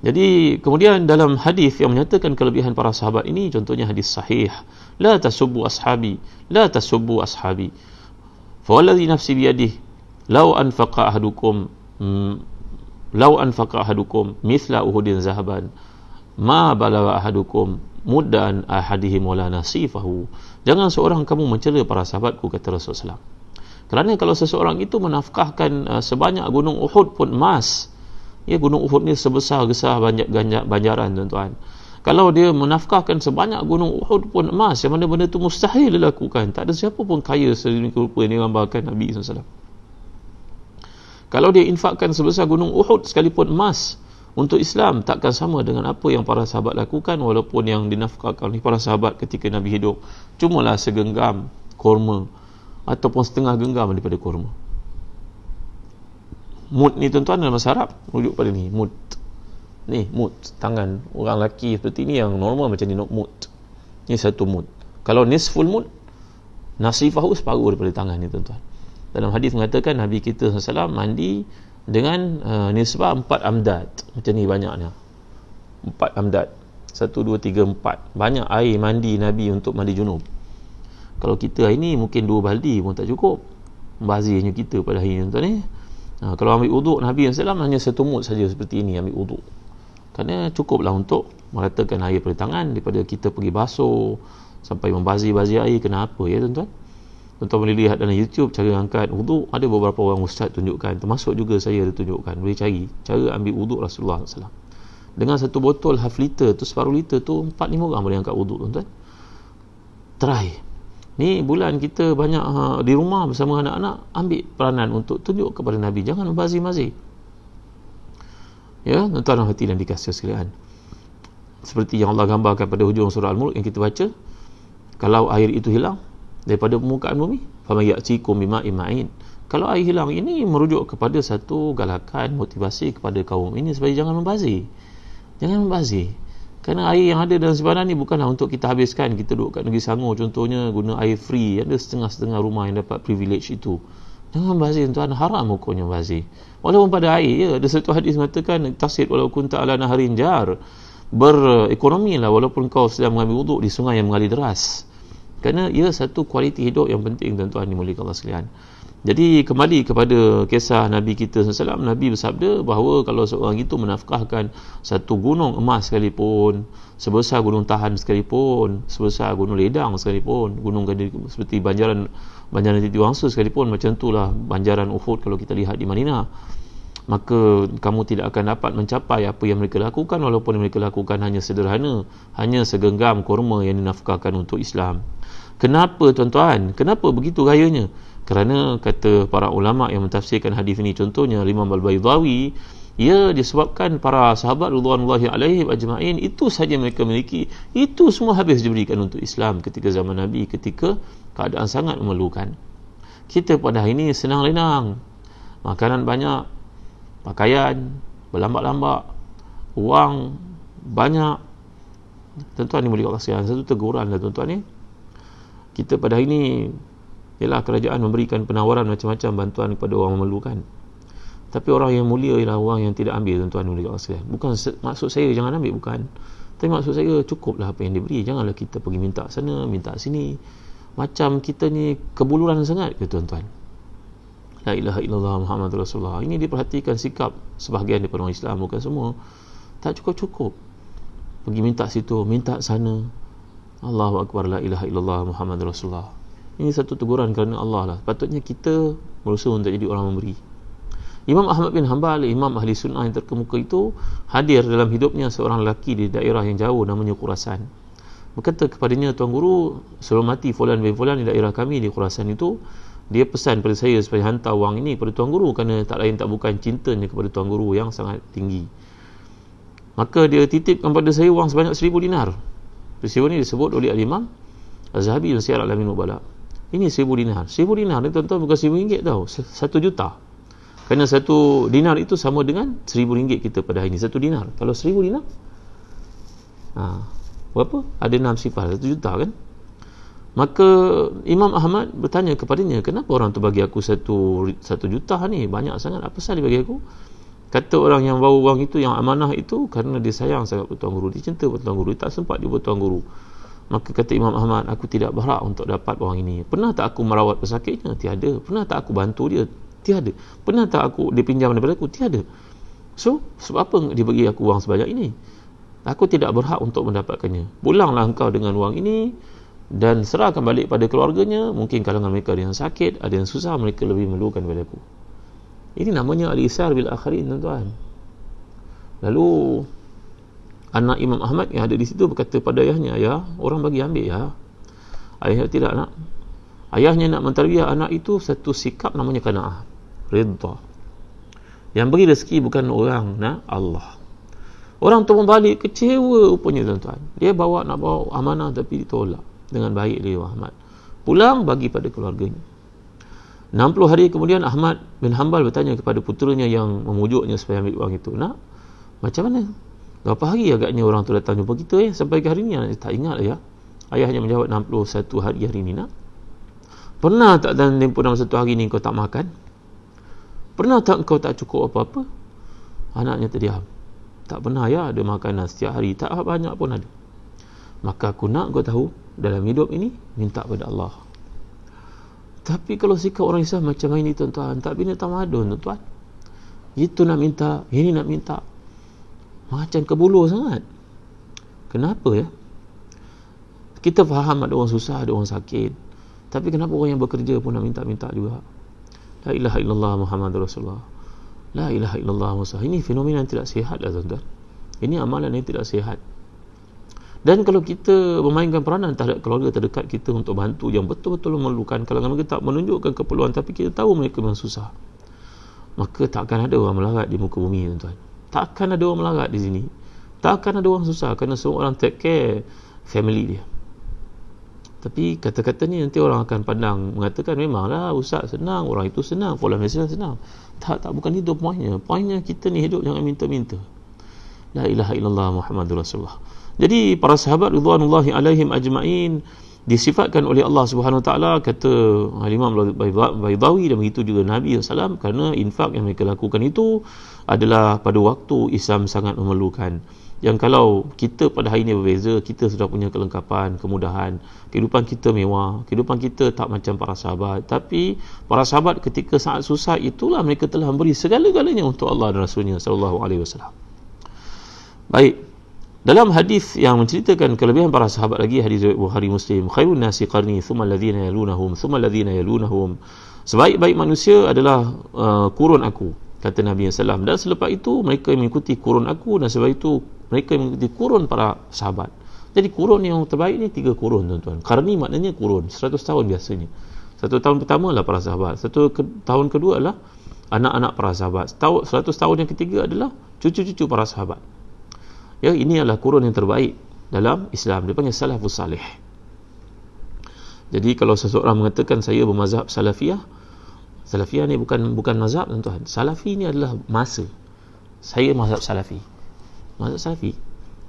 Jadi kemudian dalam hadis yang menyatakan kelebihan para sahabat ini contohnya hadis sahih la tasubbu ashabi la tasubbu ashabi fa wallazi nafsi bi yadihi law anfaqa ahadukum mm, law anfaqa ahadukum mithla uhudin zahaban ma balagha ahadukum mudan ahadihim wala nasifahu jangan seorang kamu mencela para sahabatku kata Rasulullah kerana kalau seseorang itu menafkahkan uh, sebanyak gunung Uhud pun emas ya gunung Uhud ni sebesar gesah banyak ganjak banjaran tuan-tuan kalau dia menafkahkan sebanyak gunung Uhud pun emas yang mana benda tu mustahil dilakukan tak ada siapa pun kaya sedemikian rupa ni rambahkan Nabi SAW kalau dia infakkan sebesar gunung Uhud sekalipun emas untuk Islam takkan sama dengan apa yang para sahabat lakukan walaupun yang dinafkahkan oleh para sahabat ketika Nabi hidup cumalah segenggam korma ataupun setengah genggam daripada korma Mud ni tuan-tuan dalam bahasa Arab rujuk pada ni mood ni mood tangan orang lelaki seperti ni yang normal macam ni mud. ni satu mud. kalau nisful mood nasifahu separuh daripada tangan ni tuan-tuan dalam hadis mengatakan Nabi kita SAW mandi dengan uh, nisbah empat amdat macam ni banyaknya empat amdat, satu, dua, tiga, empat banyak air mandi Nabi untuk mandi junub kalau kita hari ni mungkin dua baldi pun tak cukup bazirnya kita pada hari ni tuan-tuan ni eh? Ha, kalau ambil uduk Nabi yang SAW hanya satu mut saja seperti ini ambil uduk. Kerana cukuplah untuk meratakan air pada tangan daripada kita pergi basuh sampai membazir-bazir air kenapa ya tuan-tuan. Tuan-tuan boleh lihat dalam YouTube cara angkat uduk ada beberapa orang ustaz tunjukkan termasuk juga saya ada tunjukkan boleh cari cara ambil uduk Rasulullah SAW. Dengan satu botol half liter tu separuh liter tu 4-5 orang boleh angkat uduk tuan-tuan. Try ni bulan kita banyak ha, di rumah bersama anak-anak ambil peranan untuk tunjuk kepada Nabi jangan membazir-mazir ya tuan-tuan dan hati dan dikasih sekalian seperti yang Allah gambarkan pada hujung surah Al-Mulk yang kita baca kalau air itu hilang daripada permukaan bumi fama ya'tikum bima ima'in kalau air hilang ini merujuk kepada satu galakan motivasi kepada kaum ini supaya jangan membazir jangan membazir kerana air yang ada dalam simpanan ni bukanlah untuk kita habiskan. Kita duduk kat negeri Sangor contohnya guna air free. Ada setengah-setengah rumah yang dapat privilege itu. Jangan bazir tuan haram hukumnya bazir. Walaupun pada air ya, ada satu hadis mengatakan tasir walaupun tak ala naharin jar berekonomi lah walaupun kau sedang mengambil wuduk di sungai yang mengalir deras. Kerana ia satu kualiti hidup yang penting tuan-tuan dimuliakan Allah sekalian. Jadi kembali kepada kisah Nabi kita SAW, Nabi bersabda bahawa kalau seorang itu menafkahkan satu gunung emas sekalipun, sebesar gunung tahan sekalipun, sebesar gunung ledang sekalipun, gunung seperti banjaran banjaran titik wangsa sekalipun, macam itulah banjaran Uhud kalau kita lihat di Madinah. Maka kamu tidak akan dapat mencapai apa yang mereka lakukan walaupun mereka lakukan hanya sederhana, hanya segenggam kurma yang dinafkahkan untuk Islam. Kenapa tuan-tuan? Kenapa begitu gayanya? kerana kata para ulama yang mentafsirkan hadis ini contohnya Imam Al-Baydawi ia disebabkan para sahabat radhiyallahu alaihi ajmain itu saja mereka miliki itu semua habis diberikan untuk Islam ketika zaman Nabi ketika keadaan sangat memerlukan kita pada hari ini senang lenang makanan banyak pakaian berlambak-lambak wang banyak tentu ini boleh kasihan satu teguran lah tuan-tuan ni kita pada hari ini ialah kerajaan memberikan penawaran macam-macam bantuan kepada orang memerlukan tapi orang yang mulia ialah orang yang tidak ambil tuan-tuan mulia Allah sekalian bukan maksud saya jangan ambil bukan tapi maksud saya cukuplah apa yang diberi janganlah kita pergi minta sana minta sini macam kita ni kebuluran sangat ke tuan-tuan La ilaha illallah Muhammad Rasulullah Ini diperhatikan sikap sebahagian daripada orang Islam Bukan semua Tak cukup-cukup Pergi minta situ, minta sana Allahu Akbar La ilaha illallah Muhammad Rasulullah ini satu teguran kerana Allah lah. Patutnya kita berusaha untuk jadi orang memberi. Imam Ahmad bin Hanbal, Imam Ahli Sunnah yang terkemuka itu hadir dalam hidupnya seorang lelaki di daerah yang jauh namanya Kurasan. Berkata kepadanya, Tuan Guru, sebelum mati Fulan bin Fulan di daerah kami di Kurasan itu, dia pesan kepada saya supaya hantar wang ini kepada Tuan Guru kerana tak lain tak bukan cintanya kepada Tuan Guru yang sangat tinggi. Maka dia titipkan kepada saya wang sebanyak seribu dinar. Peristiwa ini disebut oleh Al-Imam Az-Zahabi dan Syarat Lamin Mubalak. Ini seribu dinar. Seribu dinar ni tuan-tuan bukan seribu ringgit tau. Satu juta. Kerana satu dinar itu sama dengan seribu ringgit kita pada hari ini. Satu dinar. Kalau seribu dinar, ha, berapa? Ada enam sifar. Satu juta kan? Maka Imam Ahmad bertanya kepadanya, kenapa orang tu bagi aku satu, satu juta ni? Banyak sangat. Apa salah dia bagi aku? Kata orang yang bawa wang itu, yang amanah itu, kerana dia sayang sangat Tuan Guru. Dia cinta Tuan Guru. Dia tak sempat jumpa Tuan Tuan Guru. Maka kata Imam Ahmad, aku tidak berhak untuk dapat orang ini. Pernah tak aku merawat pesakitnya? Tiada. Pernah tak aku bantu dia? Tiada. Pernah tak aku dipinjam daripada aku? Tiada. So, sebab apa dia bagi aku wang sebanyak ini? Aku tidak berhak untuk mendapatkannya. Pulanglah engkau dengan wang ini dan serahkan balik pada keluarganya. Mungkin kalangan mereka ada yang sakit, ada yang susah, mereka lebih memerlukan daripada aku. Ini namanya Al-Isar bil-Akhirin, tuan-tuan. Lalu, anak Imam Ahmad yang ada di situ berkata pada ayahnya ayah orang bagi ambil ya ayahnya tidak nak ayahnya nak mentarbiah anak itu satu sikap namanya kanaah ridha yang bagi rezeki bukan orang nak Allah orang tu balik kecewa rupanya tuan-tuan dia bawa nak bawa amanah tapi ditolak dengan baik dia Ahmad pulang bagi pada keluarganya 60 hari kemudian Ahmad bin Hanbal bertanya kepada putranya yang memujuknya supaya ambil wang itu nak macam mana Berapa hari agaknya orang tu datang jumpa kita ya? Eh? Sampai ke hari ni anak tak ingat ya. Ayah hanya menjawab 61 hari hari ni nak. Pernah tak dalam tempoh 61 hari ni kau tak makan? Pernah tak kau tak cukup apa-apa? Anaknya terdiam. Tak pernah ya ada makanan lah setiap hari. Tak banyak pun ada. Maka aku nak kau tahu dalam hidup ini minta pada Allah. Tapi kalau sikap orang Islam macam ini tuan-tuan, tak bina tamadun tuan-tuan. Itu nak minta, ini nak minta, macam kebulur sangat Kenapa ya? Kita faham ada orang susah, ada orang sakit Tapi kenapa orang yang bekerja pun nak minta-minta juga La ilaha illallah Muhammad Rasulullah La ilaha illallah Muhammad Ini fenomena yang tidak sihat lah tuan-tuan Ini amalan yang tidak sihat dan kalau kita memainkan peranan terhadap keluarga terdekat kita untuk bantu yang betul-betul memerlukan kalau mereka tak menunjukkan keperluan tapi kita tahu mereka memang susah maka takkan ada orang melarat di muka bumi tuan-tuan takkan ada orang melarat di sini takkan ada orang susah kerana semua orang take care family dia tapi kata-kata ni nanti orang akan pandang mengatakan memanglah usah senang orang itu senang pola mesin senang tak tak bukan itu poinnya poinnya kita ni hidup jangan minta-minta la ilaha illallah muhammadur rasulullah jadi para sahabat ridwanullahi alaihim ajmain disifatkan oleh Allah Subhanahu Wa Taala kata Imam baidawi dan begitu juga Nabi SAW kerana infak yang mereka lakukan itu adalah pada waktu Islam sangat memerlukan yang kalau kita pada hari ini berbeza kita sudah punya kelengkapan, kemudahan kehidupan kita mewah, kehidupan kita tak macam para sahabat, tapi para sahabat ketika saat susah itulah mereka telah memberi segala-galanya untuk Allah dan Rasulnya SAW baik, dalam hadis yang menceritakan kelebihan para sahabat lagi hadis Bukhari Muslim khairun nasi qarni thumma alladhina yalunahum thumma alladhina yalunahum sebaik-baik manusia adalah uh, kurun aku kata Nabi SAW dan selepas itu mereka mengikuti kurun aku dan selepas itu mereka mengikuti kurun para sahabat jadi kurun yang terbaik ni tiga kurun tuan-tuan qarni maknanya kurun 100 tahun biasanya satu tahun pertama adalah para sahabat satu ke- tahun kedua adalah anak-anak para sahabat 100 tahun yang ketiga adalah cucu-cucu para sahabat Ya, ini adalah kurun yang terbaik dalam Islam. Dia panggil salafus salih. Jadi kalau seseorang mengatakan saya bermazhab salafiyah, salafiyah ni bukan bukan mazhab tuan-tuan. Salafi ni adalah masa. Saya mazhab salafi. Mazhab salafi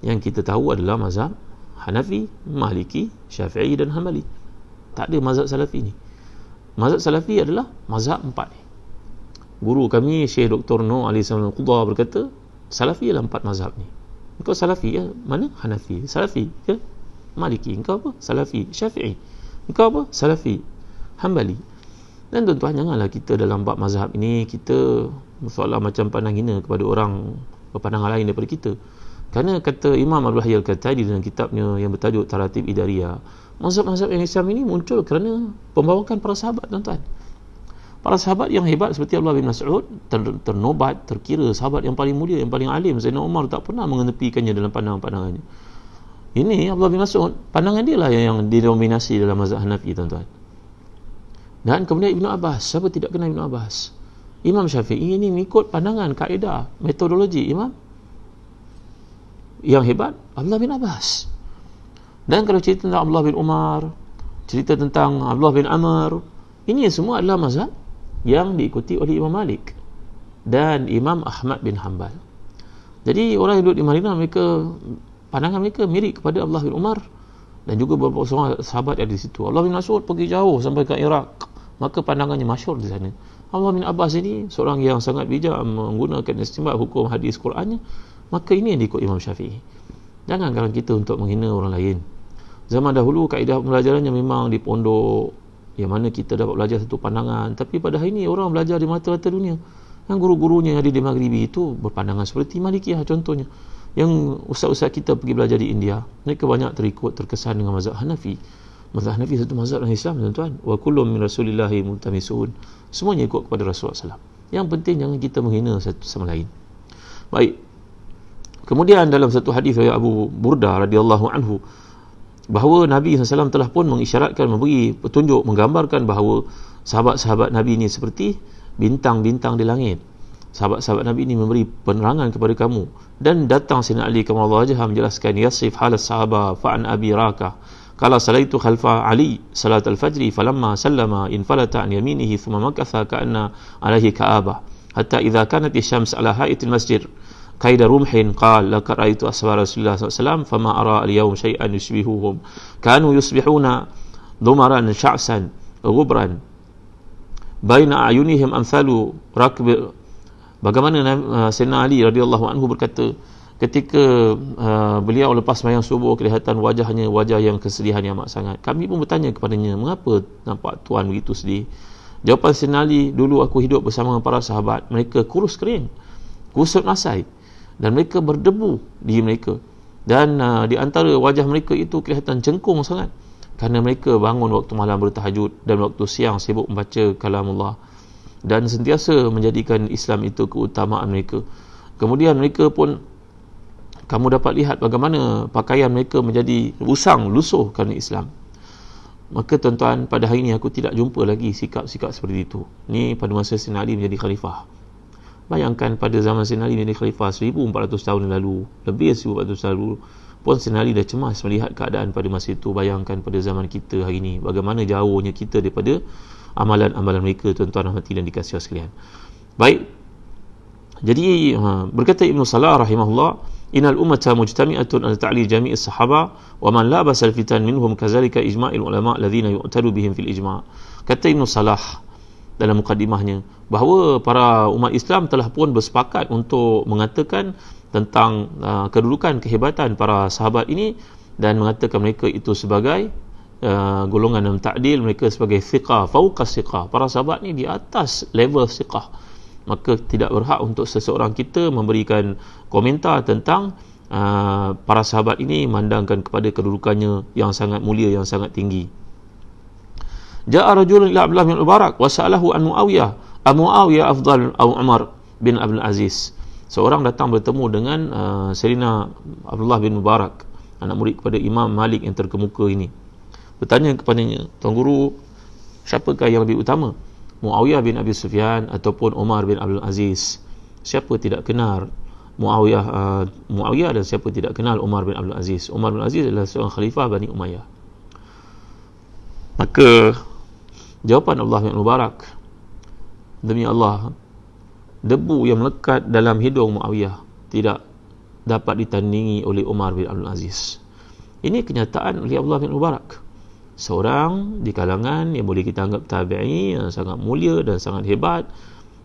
yang kita tahu adalah mazhab Hanafi, Maliki, Syafi'i dan Hanbali. Tak ada mazhab salafi ni. Mazhab salafi adalah mazhab empat ni. Guru kami Syekh Dr. Noor Ali Samul Qudha berkata, salafi adalah empat mazhab ni. Kau Salafi ke? Ya? Mana? Hanafi. Salafi ke? Maliki. Engkau apa? Salafi. Syafi'i. Engkau apa? Salafi. Hanbali. Dan tuan-tuan janganlah kita dalam bab mazhab ini kita seolah macam pandang hina kepada orang berpandangan lain daripada kita. Kerana kata Imam Abdul Hayyal Qatadi dalam kitabnya yang bertajuk Taratib Idariyah, mazhab-mazhab yang Islam ini muncul kerana pembawakan para sahabat tuan-tuan para sahabat yang hebat seperti Abdullah bin Mas'ud ter, ternobat terkira sahabat yang paling mulia yang paling alim Zainal Umar tak pernah mengenepikannya dalam pandangan-pandangannya ini Abdullah bin Mas'ud pandangan dia lah yang, yang didominasi dalam mazhab Hanafi tuan-tuan dan kemudian Ibn Abbas siapa tidak kenal Ibn Abbas Imam Syafi'i ini mengikut pandangan kaedah metodologi Imam yang hebat Abdullah bin Abbas dan kalau cerita tentang Abdullah bin Umar cerita tentang Abdullah bin Amr ini semua adalah mazhab yang diikuti oleh Imam Malik dan Imam Ahmad bin Hanbal. Jadi orang yang duduk di Madinah mereka pandangan mereka mirip kepada Abdullah bin Umar dan juga beberapa orang sahabat yang ada di situ. Allah bin Mas'ud pergi jauh sampai ke Iraq, maka pandangannya masyhur di sana. Allah bin Abbas ini seorang yang sangat bijak menggunakan istimbat hukum hadis Qurannya, maka ini yang diikut Imam Syafi'i. Jangan kalau kita untuk menghina orang lain. Zaman dahulu kaedah pembelajarannya memang di pondok, yang mana kita dapat belajar satu pandangan tapi pada hari ini orang belajar di mata-mata dunia yang guru-gurunya yang ada di Maghribi itu berpandangan seperti Malikiah contohnya yang usah-usah kita pergi belajar di India mereka banyak terikut terkesan dengan mazhab Hanafi mazhab Hanafi satu mazhab dalam Islam tuan-tuan wa kullum min rasulillahi mutamisun semuanya ikut kepada Rasulullah SAW yang penting jangan kita menghina satu sama lain baik kemudian dalam satu hadis dari Abu Burda radhiyallahu anhu bahawa Nabi SAW telah pun mengisyaratkan, memberi petunjuk, menggambarkan bahawa sahabat-sahabat Nabi ini seperti bintang-bintang di langit. Sahabat-sahabat Nabi ini memberi penerangan kepada kamu. Dan datang Sina Ali Kamallahu Jaha menjelaskan, Yasif halas sahabah fa'an abi rakah. Kala salaitu khalfa Ali salat al-fajri falamma sallama infalata an yaminihi thumma makatha ka'anna alaihi ka'abah. Hatta idha kanati syams ala haitin masjid kaidah rumhin qala laqad raitu Aswara rasulullah sallallahu fama ara al-yawm shay'an yushbihuhum kanu yusbihuna dumaran sha'san gubran baina ayunihim amsalu rakb bagaimana uh, Sayyidina Ali radhiyallahu anhu berkata ketika uh, beliau lepas sembahyang subuh kelihatan wajahnya wajah yang kesedihan yang amat sangat kami pun bertanya kepadanya mengapa nampak tuan begitu sedih jawapan Sayyidina Ali dulu aku hidup bersama para sahabat mereka kurus kering kusut nasai dan mereka berdebu di mereka dan uh, di antara wajah mereka itu kelihatan cengkung sangat kerana mereka bangun waktu malam bertahajud dan waktu siang sibuk membaca kalam Allah dan sentiasa menjadikan Islam itu keutamaan mereka kemudian mereka pun kamu dapat lihat bagaimana pakaian mereka menjadi usang, lusuh kerana Islam maka tuan-tuan pada hari ini aku tidak jumpa lagi sikap-sikap seperti itu ni pada masa Sayyidina Ali menjadi khalifah Bayangkan pada zaman Senali Nabi Khalifah 1400 tahun lalu, lebih 1400 tahun lalu pun Senali dah cemas melihat keadaan pada masa itu. Bayangkan pada zaman kita hari ini, bagaimana jauhnya kita daripada amalan-amalan mereka tuan-tuan rahmati dan dikasih sekalian. Baik. Jadi ha, berkata Ibnu Salah rahimahullah, "Innal umata mujtami'atun ala ta'lil jamii sahaba wa man labasa al-fitan minhum kadzalika ijma'ul ulama' alladhina yu'talu bihim fil ijma'." Kata Ibnu Salah, dalam mukadimahnya bahawa para umat Islam telah pun bersepakat untuk mengatakan tentang uh, kedudukan kehebatan para sahabat ini dan mengatakan mereka itu sebagai uh, golongan yang takdil mereka sebagai fiqah fauqa siqah para sahabat ni di atas level siqah maka tidak berhak untuk seseorang kita memberikan komentar tentang uh, para sahabat ini mandangkan kepada kedudukannya yang sangat mulia yang sangat tinggi Ja'a rajulun ila Abdullah bin Mubarak wa sa'alahu an Muawiyah. Am Muawiyah afdal aw Umar bin Abdul Aziz? Seorang datang bertemu dengan uh, Serina Abdullah bin Mubarak, anak murid kepada Imam Malik yang terkemuka ini. Bertanya kepadanya, "Tuan guru, siapakah yang lebih utama? Muawiyah bin Abi Sufyan ataupun Umar bin Abdul Aziz?" Siapa tidak kenal Muawiyah uh, Muawiyah dan siapa tidak kenal Umar bin Abdul Aziz? Umar bin Aziz adalah seorang khalifah Bani Umayyah. Maka Jawapan Allah yang mubarak Demi Allah Debu yang melekat dalam hidung Muawiyah Tidak dapat ditandingi oleh Umar bin Abdul Aziz Ini kenyataan oleh Allah yang mubarak Seorang di kalangan yang boleh kita anggap tabi'i Yang sangat mulia dan sangat hebat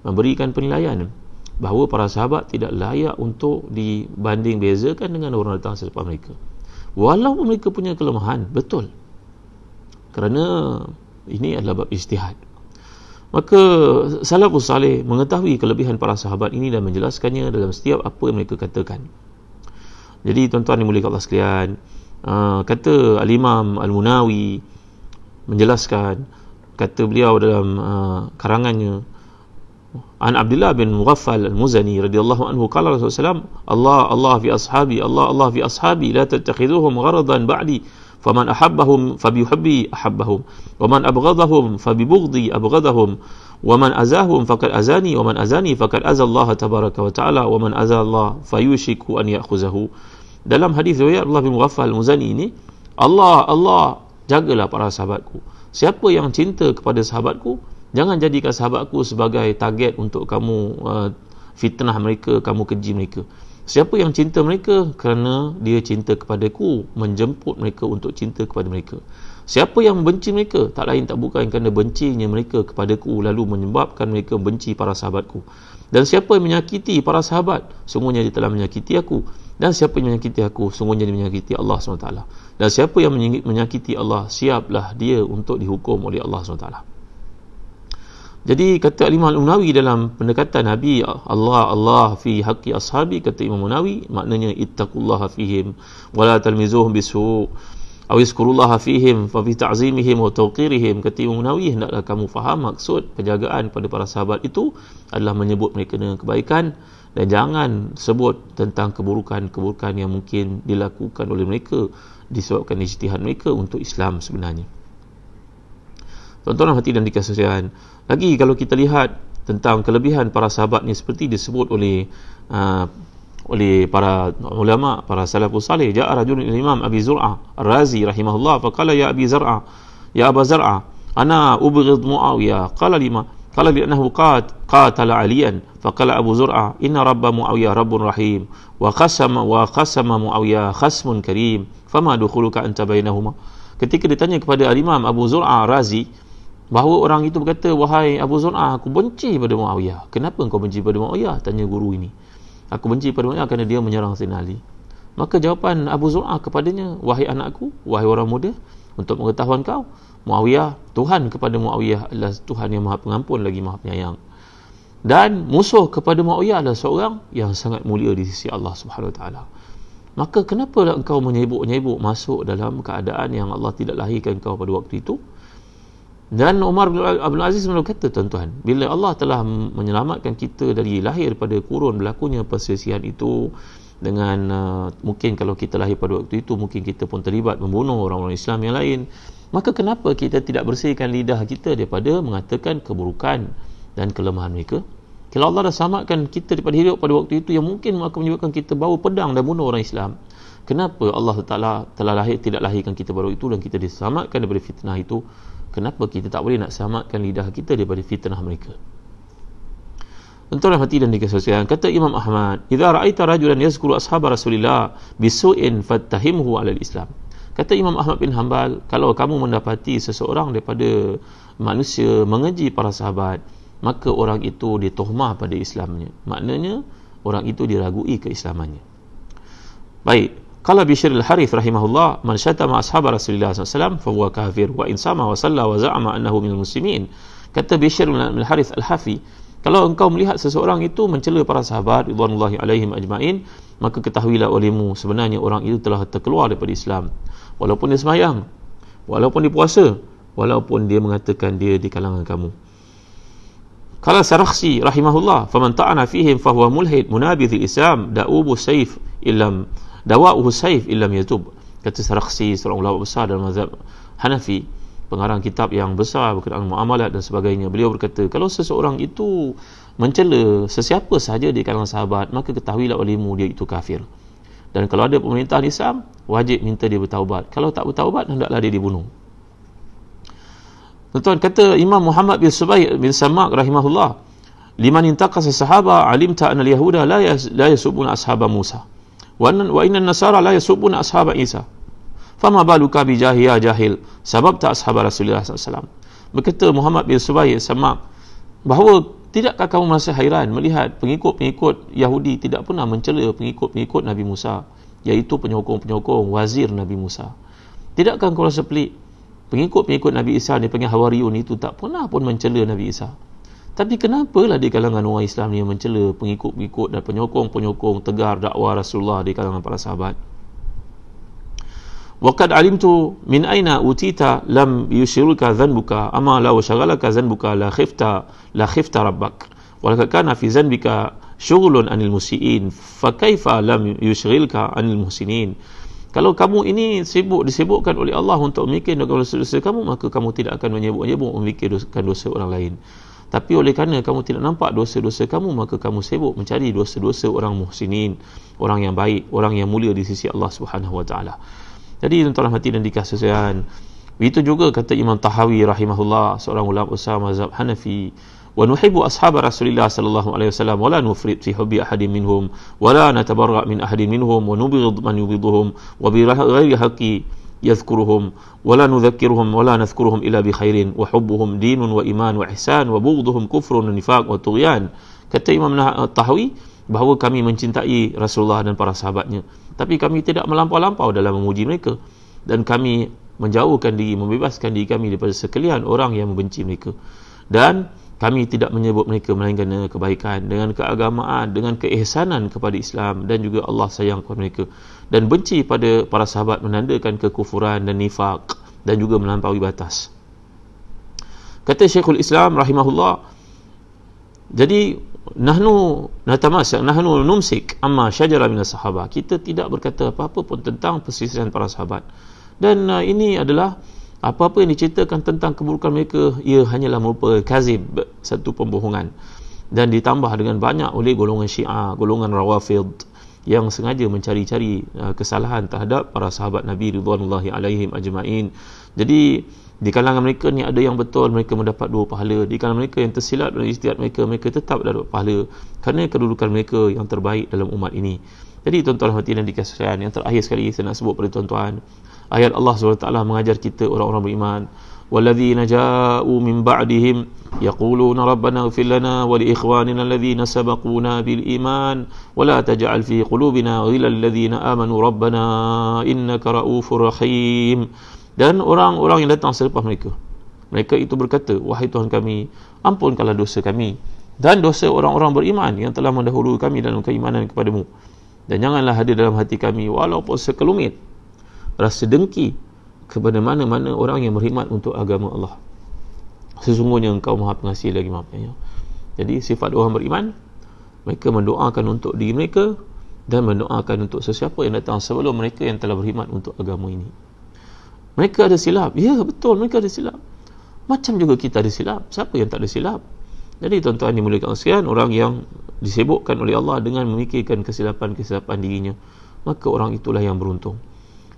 Memberikan penilaian Bahawa para sahabat tidak layak untuk dibanding bezakan dengan orang datang selepas mereka Walaupun mereka punya kelemahan, betul Kerana ini adalah bab istihad. Maka Salafus Saleh mengetahui kelebihan para sahabat ini dan menjelaskannya dalam setiap apa yang mereka katakan. Jadi tuan-tuan yang mulia Allah sekalian, uh, kata Al-Imam Al-Munawi menjelaskan kata beliau dalam uh, karangannya An Abdullah bin Mughaffal Al-Muzani radhiyallahu anhu qala Rasulullah Allah Allah fi ashabi Allah Allah fi ashabi la tattakhiduhum gharadan ba'di faman ahabbahum fabihubbi ahabbahum waman abghadhahum fabibughdi abghadhahum waman azahum faqad azani waman azani faqad azallaha tabaraka wa ta'ala waman azallah fayushiku an ya'khuzahu dalam hadis riwayat Abdullah bin Ghaffal Muzani ini Allah Allah jagalah para sahabatku siapa yang cinta kepada sahabatku jangan jadikan sahabatku sebagai target untuk kamu uh, fitnah mereka kamu keji mereka Siapa yang cinta mereka kerana dia cinta kepada ku, menjemput mereka untuk cinta kepada mereka. Siapa yang benci mereka tak lain tak bukan kerana bencinya mereka kepada ku lalu menyebabkan mereka benci para sahabatku. Dan siapa yang menyakiti para sahabat sungguhnya dia telah menyakiti aku dan siapa yang menyakiti aku sungguhnya dia menyakiti Allah SWT dan siapa yang menyakiti Allah siaplah dia untuk dihukum oleh Allah SWT. Jadi kata Imam Al-Munawi dalam pendekatan Nabi Allah Allah fi haqqi ashabi kata Imam Munawi maknanya ittaqullah fihim wala talmizuhum bisu aw yaskurullah fihim fa fi ta'zimihim wa tawqirihim kata Imam Munawi hendaklah kamu faham maksud penjagaan pada para sahabat itu adalah menyebut mereka dengan kebaikan dan jangan sebut tentang keburukan-keburukan yang mungkin dilakukan oleh mereka disebabkan ijtihad mereka untuk Islam sebenarnya. Tuan-tuan hati dan dikasihan, lagi kalau kita lihat tentang kelebihan para sahabat ni seperti disebut oleh uh, oleh para ulama para salafus salih ja'a rajulun imam Abi Zur'ah razi rahimahullah faqala ya Abi Zur'ah ya Abu Zur'ah ana ubghid Muawiyah qala lima qala li annahu qat qatala Aliyan faqala Abu Zur'ah inna rabb Muawiyah rabbun rahim wa qasama wa qasama Muawiyah khasmun karim fama dukhuluka anta bainahuma ketika ditanya kepada Al-Imam Abu Zur'ah Razi bahawa orang itu berkata, wahai Abu Zulah, aku benci pada Muawiyah. Kenapa engkau benci pada Muawiyah? Tanya guru ini. Aku benci pada Muawiyah kerana dia menyerang Sayyidina Ali. Maka jawapan Abu Zulah kepadanya, wahai anakku, wahai orang muda, untuk mengetahuan kau, Muawiyah, Tuhan kepada Muawiyah adalah Tuhan yang maha pengampun lagi maha penyayang. Dan musuh kepada Muawiyah adalah seorang yang sangat mulia di sisi Allah Subhanahu Taala. Maka kenapa lah engkau menyebuk-nyebuk masuk dalam keadaan yang Allah tidak lahirkan kau pada waktu itu? Dan Umar bin Abdul Aziz selalu kata tuan-tuan, bila Allah telah menyelamatkan kita dari lahir pada kurun berlakunya persesian itu dengan uh, mungkin kalau kita lahir pada waktu itu mungkin kita pun terlibat membunuh orang-orang Islam yang lain, maka kenapa kita tidak bersihkan lidah kita daripada mengatakan keburukan dan kelemahan mereka? Kalau Allah dah selamatkan kita daripada hidup pada waktu itu yang mungkin akan menyebabkan kita bawa pedang dan bunuh orang Islam, kenapa Allah Taala telah lahir tidak lahirkan kita baru itu dan kita diselamatkan daripada fitnah itu? kenapa kita tak boleh nak selamatkan lidah kita daripada fitnah mereka Entahlah hati dan dikasih kata Imam Ahmad, "Idza ra'aita rajulan yazkuru ashabar rasulullah. bisu'in fattahimhu 'ala islam Kata Imam Ahmad bin Hanbal, "Kalau kamu mendapati seseorang daripada manusia mengeji para sahabat, maka orang itu ditohmah pada Islamnya." Maknanya orang itu diragui keislamannya. Baik, Qala Bishr al-Harith rahimahullah man syatama ashabar Rasulullah SAW fahuwa kafir wa insama wa salla wa za'ama annahu minal muslimin. Kata Bishr al-Harith al-Hafi kalau engkau melihat seseorang itu mencela para sahabat ridwanullahi alaihim ajmain maka ketahuilah olehmu sebenarnya orang itu telah terkeluar daripada Islam walaupun dia semayang walaupun dia puasa walaupun dia mengatakan dia di kalangan kamu Qala Sarakhsi rahimahullah faman ta'ana fihim fahuwa mulhid munabidhi Islam da'ubu saif illam dawa usaif illam yatub kata Sarakhsi seorang ulama besar dalam mazhab Hanafi pengarang kitab yang besar berkenaan muamalat dan sebagainya beliau berkata kalau seseorang itu mencela sesiapa sahaja di kalangan sahabat maka ketahuilah olehmu dia itu kafir dan kalau ada pemerintah di Islam wajib minta dia bertaubat kalau tak bertaubat hendaklah dia dibunuh tuan kata Imam Muhammad bin Subay bin Samak rahimahullah liman intaqas sahaba alimta anna al-yahuda la yas, la yasubun ashaba Musa wa inna nasara la yasubun ashab Isa. Fama baluka bi jahiya jahil sebab tak ashab Rasulullah SAW. Berkata Muhammad bin Subayy ya sama bahawa tidakkah kamu merasa hairan melihat pengikut-pengikut Yahudi tidak pernah mencela pengikut-pengikut Nabi Musa iaitu penyokong-penyokong wazir Nabi Musa. Tidakkah kau rasa pelik pengikut-pengikut Nabi Isa ni dipanggil Hawariun itu tak pernah pun mencela Nabi Isa. Tapi kenapalah di kalangan orang Islam ni mencela pengikut-pengikut dan penyokong-penyokong tegar dakwah Rasulullah di kalangan para sahabat? Waqad alimtu min aina utita lam yushirka dhanbuka ama la washagalaka dhanbuka la khifta la khifta rabbak wa laqad kana fi dhanbika syughlun anil musiin fa kaifa lam yushghilka anil muhsinin kalau kamu ini sibuk disibukkan oleh Allah untuk memikirkan dosa-dosa kamu maka kamu tidak akan menyibuk-nyibuk memikirkan dosa orang lain tapi oleh kerana kamu tidak nampak dosa-dosa kamu maka kamu sibuk mencari dosa-dosa orang muhsinin orang yang baik orang yang mulia di sisi Allah Subhanahu wa jadi itu telah hati dan dikasih dikasihan itu juga kata Imam Tahawi rahimahullah seorang ulama besar mazhab Hanafi wa nuhibbu ashabar rasulillah sallallahu alaihi wasallam wa la nufrid fi hubbi ahadin minhum wa la natabarra min ahadin minhum wa nubghid man yubghiduhum wa bi ghairi haqqi يذكرهم ولا نذكرهم ولا نذكرهم إلا بخير وحبهم دين وإيمان وإحسان وبغضهم كفر ونفاق وطغيان kata Imam eh, Tahawi bahawa kami mencintai Rasulullah dan para sahabatnya tapi kami tidak melampau-lampau dalam memuji mereka dan kami menjauhkan diri membebaskan diri kami daripada sekalian orang yang membenci mereka dan kami tidak menyebut mereka melainkan kebaikan dengan keagamaan dengan keihsanan kepada Islam dan juga Allah sayang kepada mereka dan benci pada para sahabat menandakan kekufuran dan nifak dan juga melampaui batas. Kata Syekhul Islam rahimahullah, jadi nahnu natamas nahnu numsik amma syajara min sahaba. Kita tidak berkata apa-apa pun tentang persisian para sahabat. Dan uh, ini adalah apa-apa yang diceritakan tentang keburukan mereka ia hanyalah merupakan kazib satu pembohongan dan ditambah dengan banyak oleh golongan Syiah, golongan Rawafid yang sengaja mencari-cari uh, kesalahan terhadap para sahabat Nabi radhiyallahu alaihim ajmain. Jadi di kalangan mereka ni ada yang betul mereka mendapat dua pahala di kalangan mereka yang tersilap dalam istiad mereka mereka tetap dapat pahala kerana kedudukan mereka yang terbaik dalam umat ini jadi tuan-tuan hati dan dikasihkan yang terakhir sekali saya nak sebut pada tuan-tuan ayat Allah SWT mengajar kita orang-orang beriman والذين جاءوا من بعدهم يقولون ربنا اغفر لنا ولإخواننا الذين سبقونا بالإيمان ولا تجعل في قلوبنا غل الذين آمنوا ربنا إنك رؤوف رحيم dan orang-orang yang datang selepas mereka mereka itu berkata wahai Tuhan kami ampunkanlah dosa kami dan dosa orang-orang beriman yang telah mendahului kami dalam keimanan kepadamu dan janganlah hadir dalam hati kami walaupun sekelumit rasa dengki kepada mana-mana orang yang berkhidmat untuk agama Allah sesungguhnya engkau maha pengasih lagi maha jadi sifat orang beriman mereka mendoakan untuk diri mereka dan mendoakan untuk sesiapa yang datang sebelum mereka yang telah berkhidmat untuk agama ini mereka ada silap ya betul mereka ada silap macam juga kita ada silap siapa yang tak ada silap jadi tuan-tuan dimulakan sekian orang yang disibukkan oleh Allah dengan memikirkan kesilapan-kesilapan dirinya maka orang itulah yang beruntung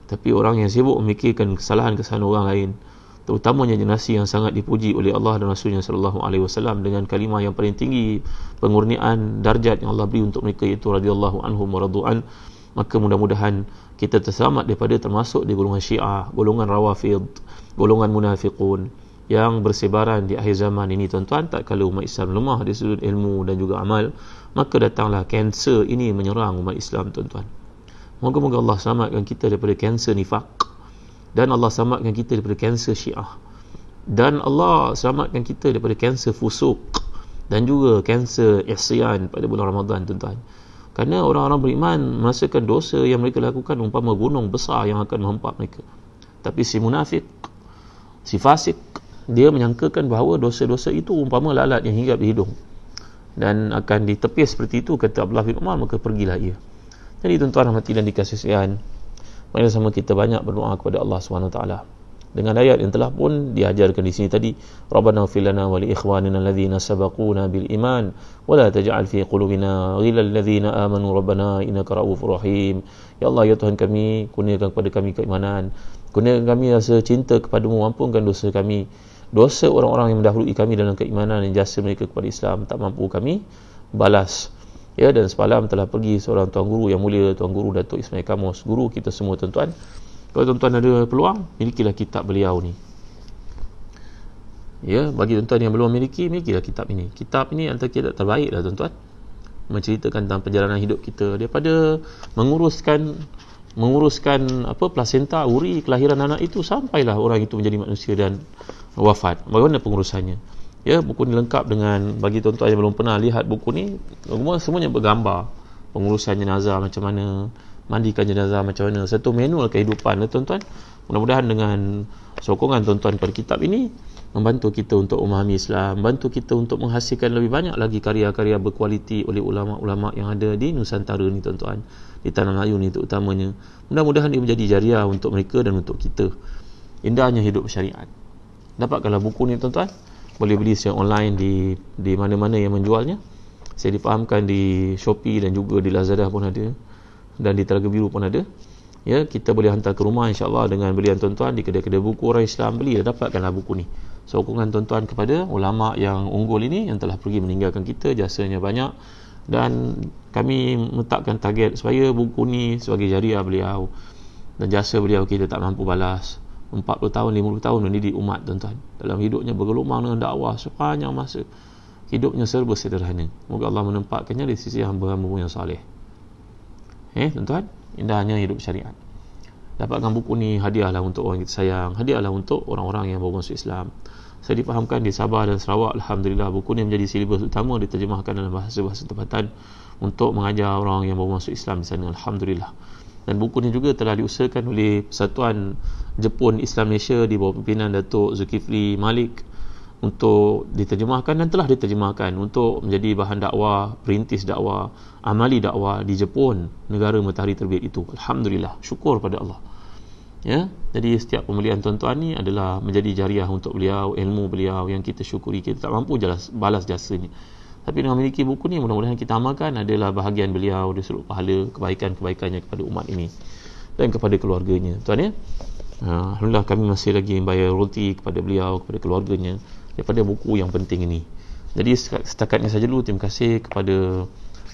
tapi orang yang sibuk memikirkan kesalahan-kesalahan orang lain Terutamanya generasi yang sangat dipuji oleh Allah dan Rasulnya Sallallahu Alaihi Wasallam Dengan kalimah yang paling tinggi Pengurniaan darjat yang Allah beri untuk mereka itu, radhiyallahu anhum wa Maka mudah-mudahan kita terselamat daripada termasuk di golongan syiah Golongan rawafid Golongan munafiqun Yang bersebaran di akhir zaman ini tuan-tuan Tak kala umat Islam lemah di sudut ilmu dan juga amal Maka datanglah kanser ini menyerang umat Islam tuan-tuan Moga-moga Allah selamatkan kita daripada kanser nifak dan Allah selamatkan kita daripada kanser syiah dan Allah selamatkan kita daripada kanser fusuk dan juga kanser isyan pada bulan Ramadan tuan-tuan kerana orang-orang beriman merasakan dosa yang mereka lakukan umpama gunung besar yang akan menghempap mereka tapi si munafik si fasik dia menyangkakan bahawa dosa-dosa itu umpama lalat yang hinggap di hidung dan akan ditepis seperti itu kata Abdullah bin Umar maka pergilah ia jadi tuan-tuan rahmati dan dikasih sekalian, mari sama kita banyak berdoa kepada Allah SWT dengan ayat yang telah pun diajarkan di sini tadi rabbana fil lana wal ikhwanina alladhina sabaquna bil iman wa la taj'al fi qulubina ghilal alladhina amanu rabbana innaka ra'ufur rahim ya allah ya tuhan kami kurniakan kepada kami keimanan kurniakan kami rasa cinta kepadamu ampunkan dosa kami dosa orang-orang yang mendahului kami dalam keimanan dan jasa mereka kepada Islam tak mampu kami balas ya dan semalam telah pergi seorang tuan guru yang mulia tuan guru Datuk Ismail Kamus guru kita semua tuan-tuan kalau tuan-tuan ada peluang milikilah kitab beliau ni ya bagi tuan-tuan yang belum miliki milikilah kitab ini kitab ini antara kitab terbaik lah tuan-tuan menceritakan tentang perjalanan hidup kita daripada menguruskan menguruskan apa plasenta uri kelahiran anak itu sampailah orang itu menjadi manusia dan wafat bagaimana pengurusannya ya buku ni lengkap dengan bagi tuan-tuan yang belum pernah lihat buku ni semua semuanya bergambar pengurusan jenazah macam mana mandikan jenazah macam mana satu manual kehidupan ya, tuan-tuan mudah-mudahan dengan sokongan tuan-tuan pada kitab ini membantu kita untuk memahami Islam membantu kita untuk menghasilkan lebih banyak lagi karya-karya berkualiti oleh ulama-ulama yang ada di Nusantara ni tuan-tuan di Tanah Melayu ni terutamanya mudah-mudahan ia menjadi jariah untuk mereka dan untuk kita indahnya hidup syariat dapatkanlah buku ni tuan-tuan boleh beli secara online di di mana-mana yang menjualnya saya dipahamkan di Shopee dan juga di Lazada pun ada dan di Telaga Biru pun ada ya kita boleh hantar ke rumah insyaAllah dengan belian tuan-tuan di kedai-kedai buku orang Islam beli dan dapatkanlah buku ni sokongan tuan-tuan kepada ulama yang unggul ini yang telah pergi meninggalkan kita jasanya banyak dan kami letakkan target supaya buku ni sebagai jariah beliau dan jasa beliau kita tak mampu balas 40 tahun, 50 tahun mendidik umat tuan-tuan. Dalam hidupnya bergelumang dengan dakwah sepanjang masa. Hidupnya serba sederhana. Moga Allah menempatkannya di sisi hamba-hamba yang soleh. Eh, tuan-tuan, indahnya hidup syariat. Dapatkan buku ni hadiahlah untuk orang kita sayang. Hadiahlah untuk orang-orang yang baru masuk Islam. Saya difahamkan di Sabah dan Sarawak, Alhamdulillah, buku ni menjadi silibus utama diterjemahkan dalam bahasa-bahasa tempatan untuk mengajar orang yang baru masuk Islam di sana. Alhamdulillah. Dan buku ni juga telah diusahakan oleh Persatuan Jepun Islam Malaysia di bawah pimpinan Datuk Zulkifli Malik untuk diterjemahkan dan telah diterjemahkan untuk menjadi bahan dakwah, perintis dakwah, amali dakwah di Jepun, negara matahari terbit itu. Alhamdulillah, syukur pada Allah. Ya, jadi setiap pemulihan tuan-tuan ni adalah menjadi jariah untuk beliau, ilmu beliau yang kita syukuri. Kita tak mampu jelas balas jasa ni. Tapi dengan memiliki buku ni mudah-mudahan kita amalkan adalah bahagian beliau di seluruh pahala kebaikan-kebaikannya kepada umat ini dan kepada keluarganya. Tuan ya. Ha, Alhamdulillah kami masih lagi membayar roti kepada beliau, kepada keluarganya daripada buku yang penting ini. Jadi setakat ini saja dulu. Terima kasih kepada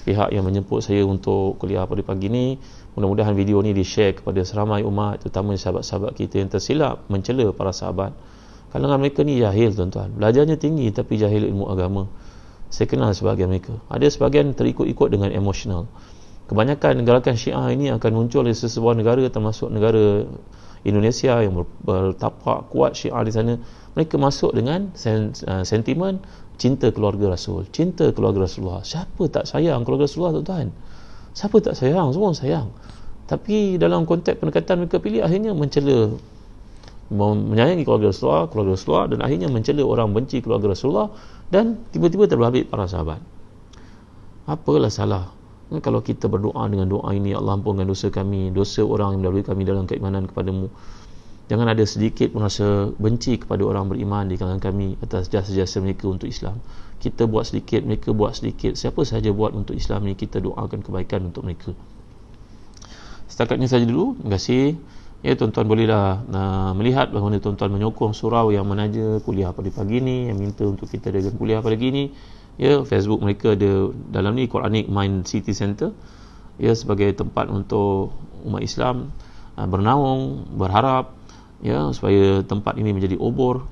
pihak yang menjemput saya untuk kuliah pada pagi ini. Mudah-mudahan video ini di-share kepada seramai umat terutama sahabat-sahabat kita yang tersilap mencela para sahabat. Kalangan mereka ni jahil tuan-tuan. Belajarnya tinggi tapi jahil ilmu agama. Saya kenal sebahagian mereka. Ada sebahagian terikut-ikut dengan emosional. Kebanyakan negara-negara syiah ini akan muncul di sesebuah negara termasuk negara Indonesia yang bertapak kuat syiar di sana mereka masuk dengan sen, uh, sentimen cinta keluarga Rasul cinta keluarga Rasulullah siapa tak sayang keluarga Rasulullah tuan-tuan siapa tak sayang semua sayang tapi dalam konteks pendekatan mereka pilih akhirnya mencela menyayangi keluarga Rasulullah keluarga Rasulullah dan akhirnya mencela orang benci keluarga Rasulullah dan tiba-tiba terbabit para sahabat apalah salah Ya, kalau kita berdoa dengan doa ini, Ya Allah ampunkan dosa kami, dosa orang yang melalui kami dalam keimanan kepadamu. Jangan ada sedikit pun rasa benci kepada orang beriman di kalangan kami atas jasa-jasa mereka untuk Islam. Kita buat sedikit, mereka buat sedikit. Siapa sahaja buat untuk Islam ini, kita doakan kebaikan untuk mereka. Setakatnya saja dulu. Terima kasih. Ya tuan-tuan bolehlah uh, melihat bagaimana tuan-tuan menyokong surau yang menaja kuliah pada pagi ini yang minta untuk kita dengan kuliah pada pagi ini ya Facebook mereka ada dalam ni Quranic Mind City Center ya sebagai tempat untuk umat Islam uh, bernaung berharap ya supaya tempat ini menjadi obor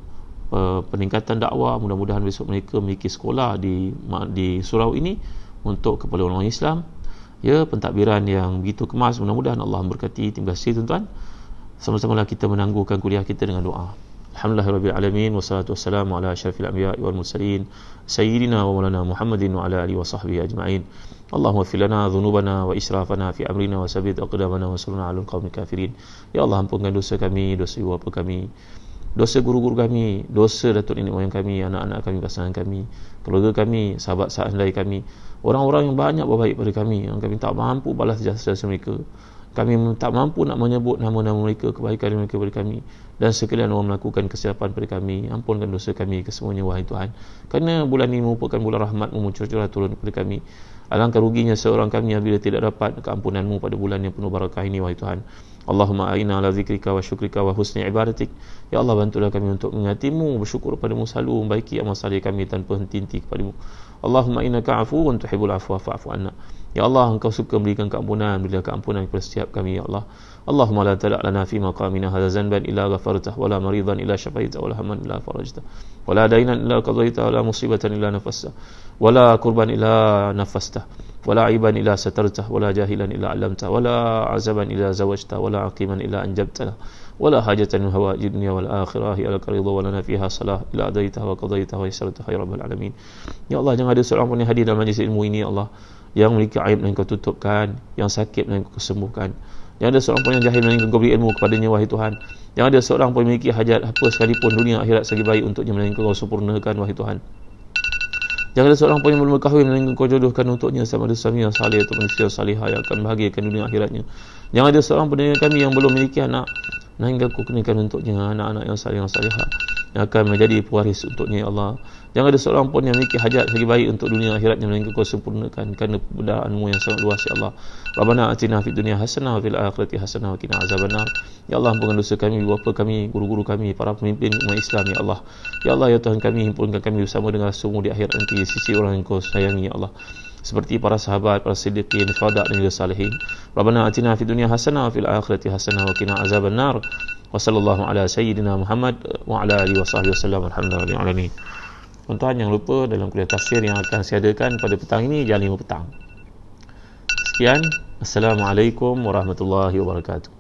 uh, peningkatan dakwah mudah-mudahan besok mereka memiliki sekolah di di surau ini untuk kepala orang Islam ya pentadbiran yang begitu kemas mudah-mudahan Allah memberkati terima tuan-tuan sama-samalah kita menangguhkan kuliah kita dengan doa Alhamdulillah Rabbil Alamin Wassalatu wassalamu ala syarifil anbiya wal mursalin Sayyidina wa maulana Muhammadin wa ala alihi wa sahbihi ajma'in Allahumma fi lana dhunubana wa israfana fi amrina wa sabit aqdamana wa suruna ala al kafirin Ya Allah ampunkan dosa kami, dosa ibu bapa kami Dosa guru-guru kami, dosa datuk nenek moyang kami, anak-anak kami, pasangan kami Keluarga kami, sahabat-sahabat kami Orang-orang yang banyak berbaik pada kami Yang kami tak mampu balas jasa-jasa mereka kami tak mampu nak menyebut nama-nama mereka kebaikan mereka kepada kami dan sekalian orang melakukan kesilapan kepada kami ampunkan dosa kami ke semuanya wahai Tuhan kerana bulan ini merupakan bulan rahmat, mencurah-curah turun kepada kami alangkah ruginya seorang kami apabila tidak dapat keampunanmu pada bulan yang penuh barakah ini wahai Tuhan Allahumma a'ina ala zikrika wa syukrika wa husni ibadatik. Ya Allah bantulah kami untuk mengingatimu, bersyukur pada selalu, membaiki amal saleh kami tanpa henti-henti kepadamu. Allahumma innaka afuwun tuhibbul afwa fa'fu anna. Ya Allah engkau suka memberikan keampunan, berilah keampunan kepada setiap kami ya Allah. Allahumma la tada' lana fi maqamina hadha zanban illa ghafartah wa la maridan illa shafaita wa hamman illa farajta wa la daynan illa qadaita wa musibatan illa nafasta wa la kurban illa nafastah. ولا عيبا إلا سترته ولا جاهلا إلا علمته ولا عزبا إلا زوجته ولا عقيما إلا أنجبته ولا حاجة من هواج الدنيا والآخرة هي لك رضا ولنا فيها صلاة إلا أديتها وقضيتها ويسرتها يا رب العالمين يا الله جمع دوسر عمرنا هدينا من جسد المويني الله yang memiliki aib dan kau tutupkan yang sakit dan kau sembuhkan yang ada seorang pun yang jahil dan kau beri ilmu kepadanya wahai Tuhan yang ada seorang pun memiliki hajat apa sekalipun dunia akhirat segi baik untuknya melainkan kau sempurnakan wahai Tuhan Jangan ada seorang pun yang belum berkahwin Melainkan kau jodohkan untuknya Sama ada suami yang salih Atau manusia salih Yang akan bahagiakan dunia akhiratnya Jangan ada seorang pun dengan kami Yang belum memiliki anak Melainkan kau kenakan untuknya Anak-anak yang salih Yang salih yang akan menjadi pewaris untuknya ya Allah jangan ada seorang pun yang memiliki hajat lagi baik untuk dunia akhiratnya melainkan kau sempurnakan kerana perbedaanmu yang sangat luas ya Allah Rabbana atina fid dunia hasanah fil akhirati hasanah wa qina azabannar ya Allah ampunkan dosa kami bapa kami guru-guru kami para pemimpin umat Islam ya Allah ya Allah ya Tuhan kami himpunkan kami bersama dengan semua di akhirat nanti sisi orang yang kau sayangi ya Allah seperti para sahabat, para siddiqin, fadak dan juga salihin. Rabbana atina fi dunia hasanah wa fil akhirati hasanah wa kina azab an-nar. Wa sallallahu ala sayyidina Muhammad wa ala alihi wa sahbihi wa sallam. Alhamdulillah. Tuan-tuan jangan lupa dalam kuliah tafsir yang akan saya adakan pada petang ini jam 5 petang. Sekian. Assalamualaikum warahmatullahi wabarakatuh.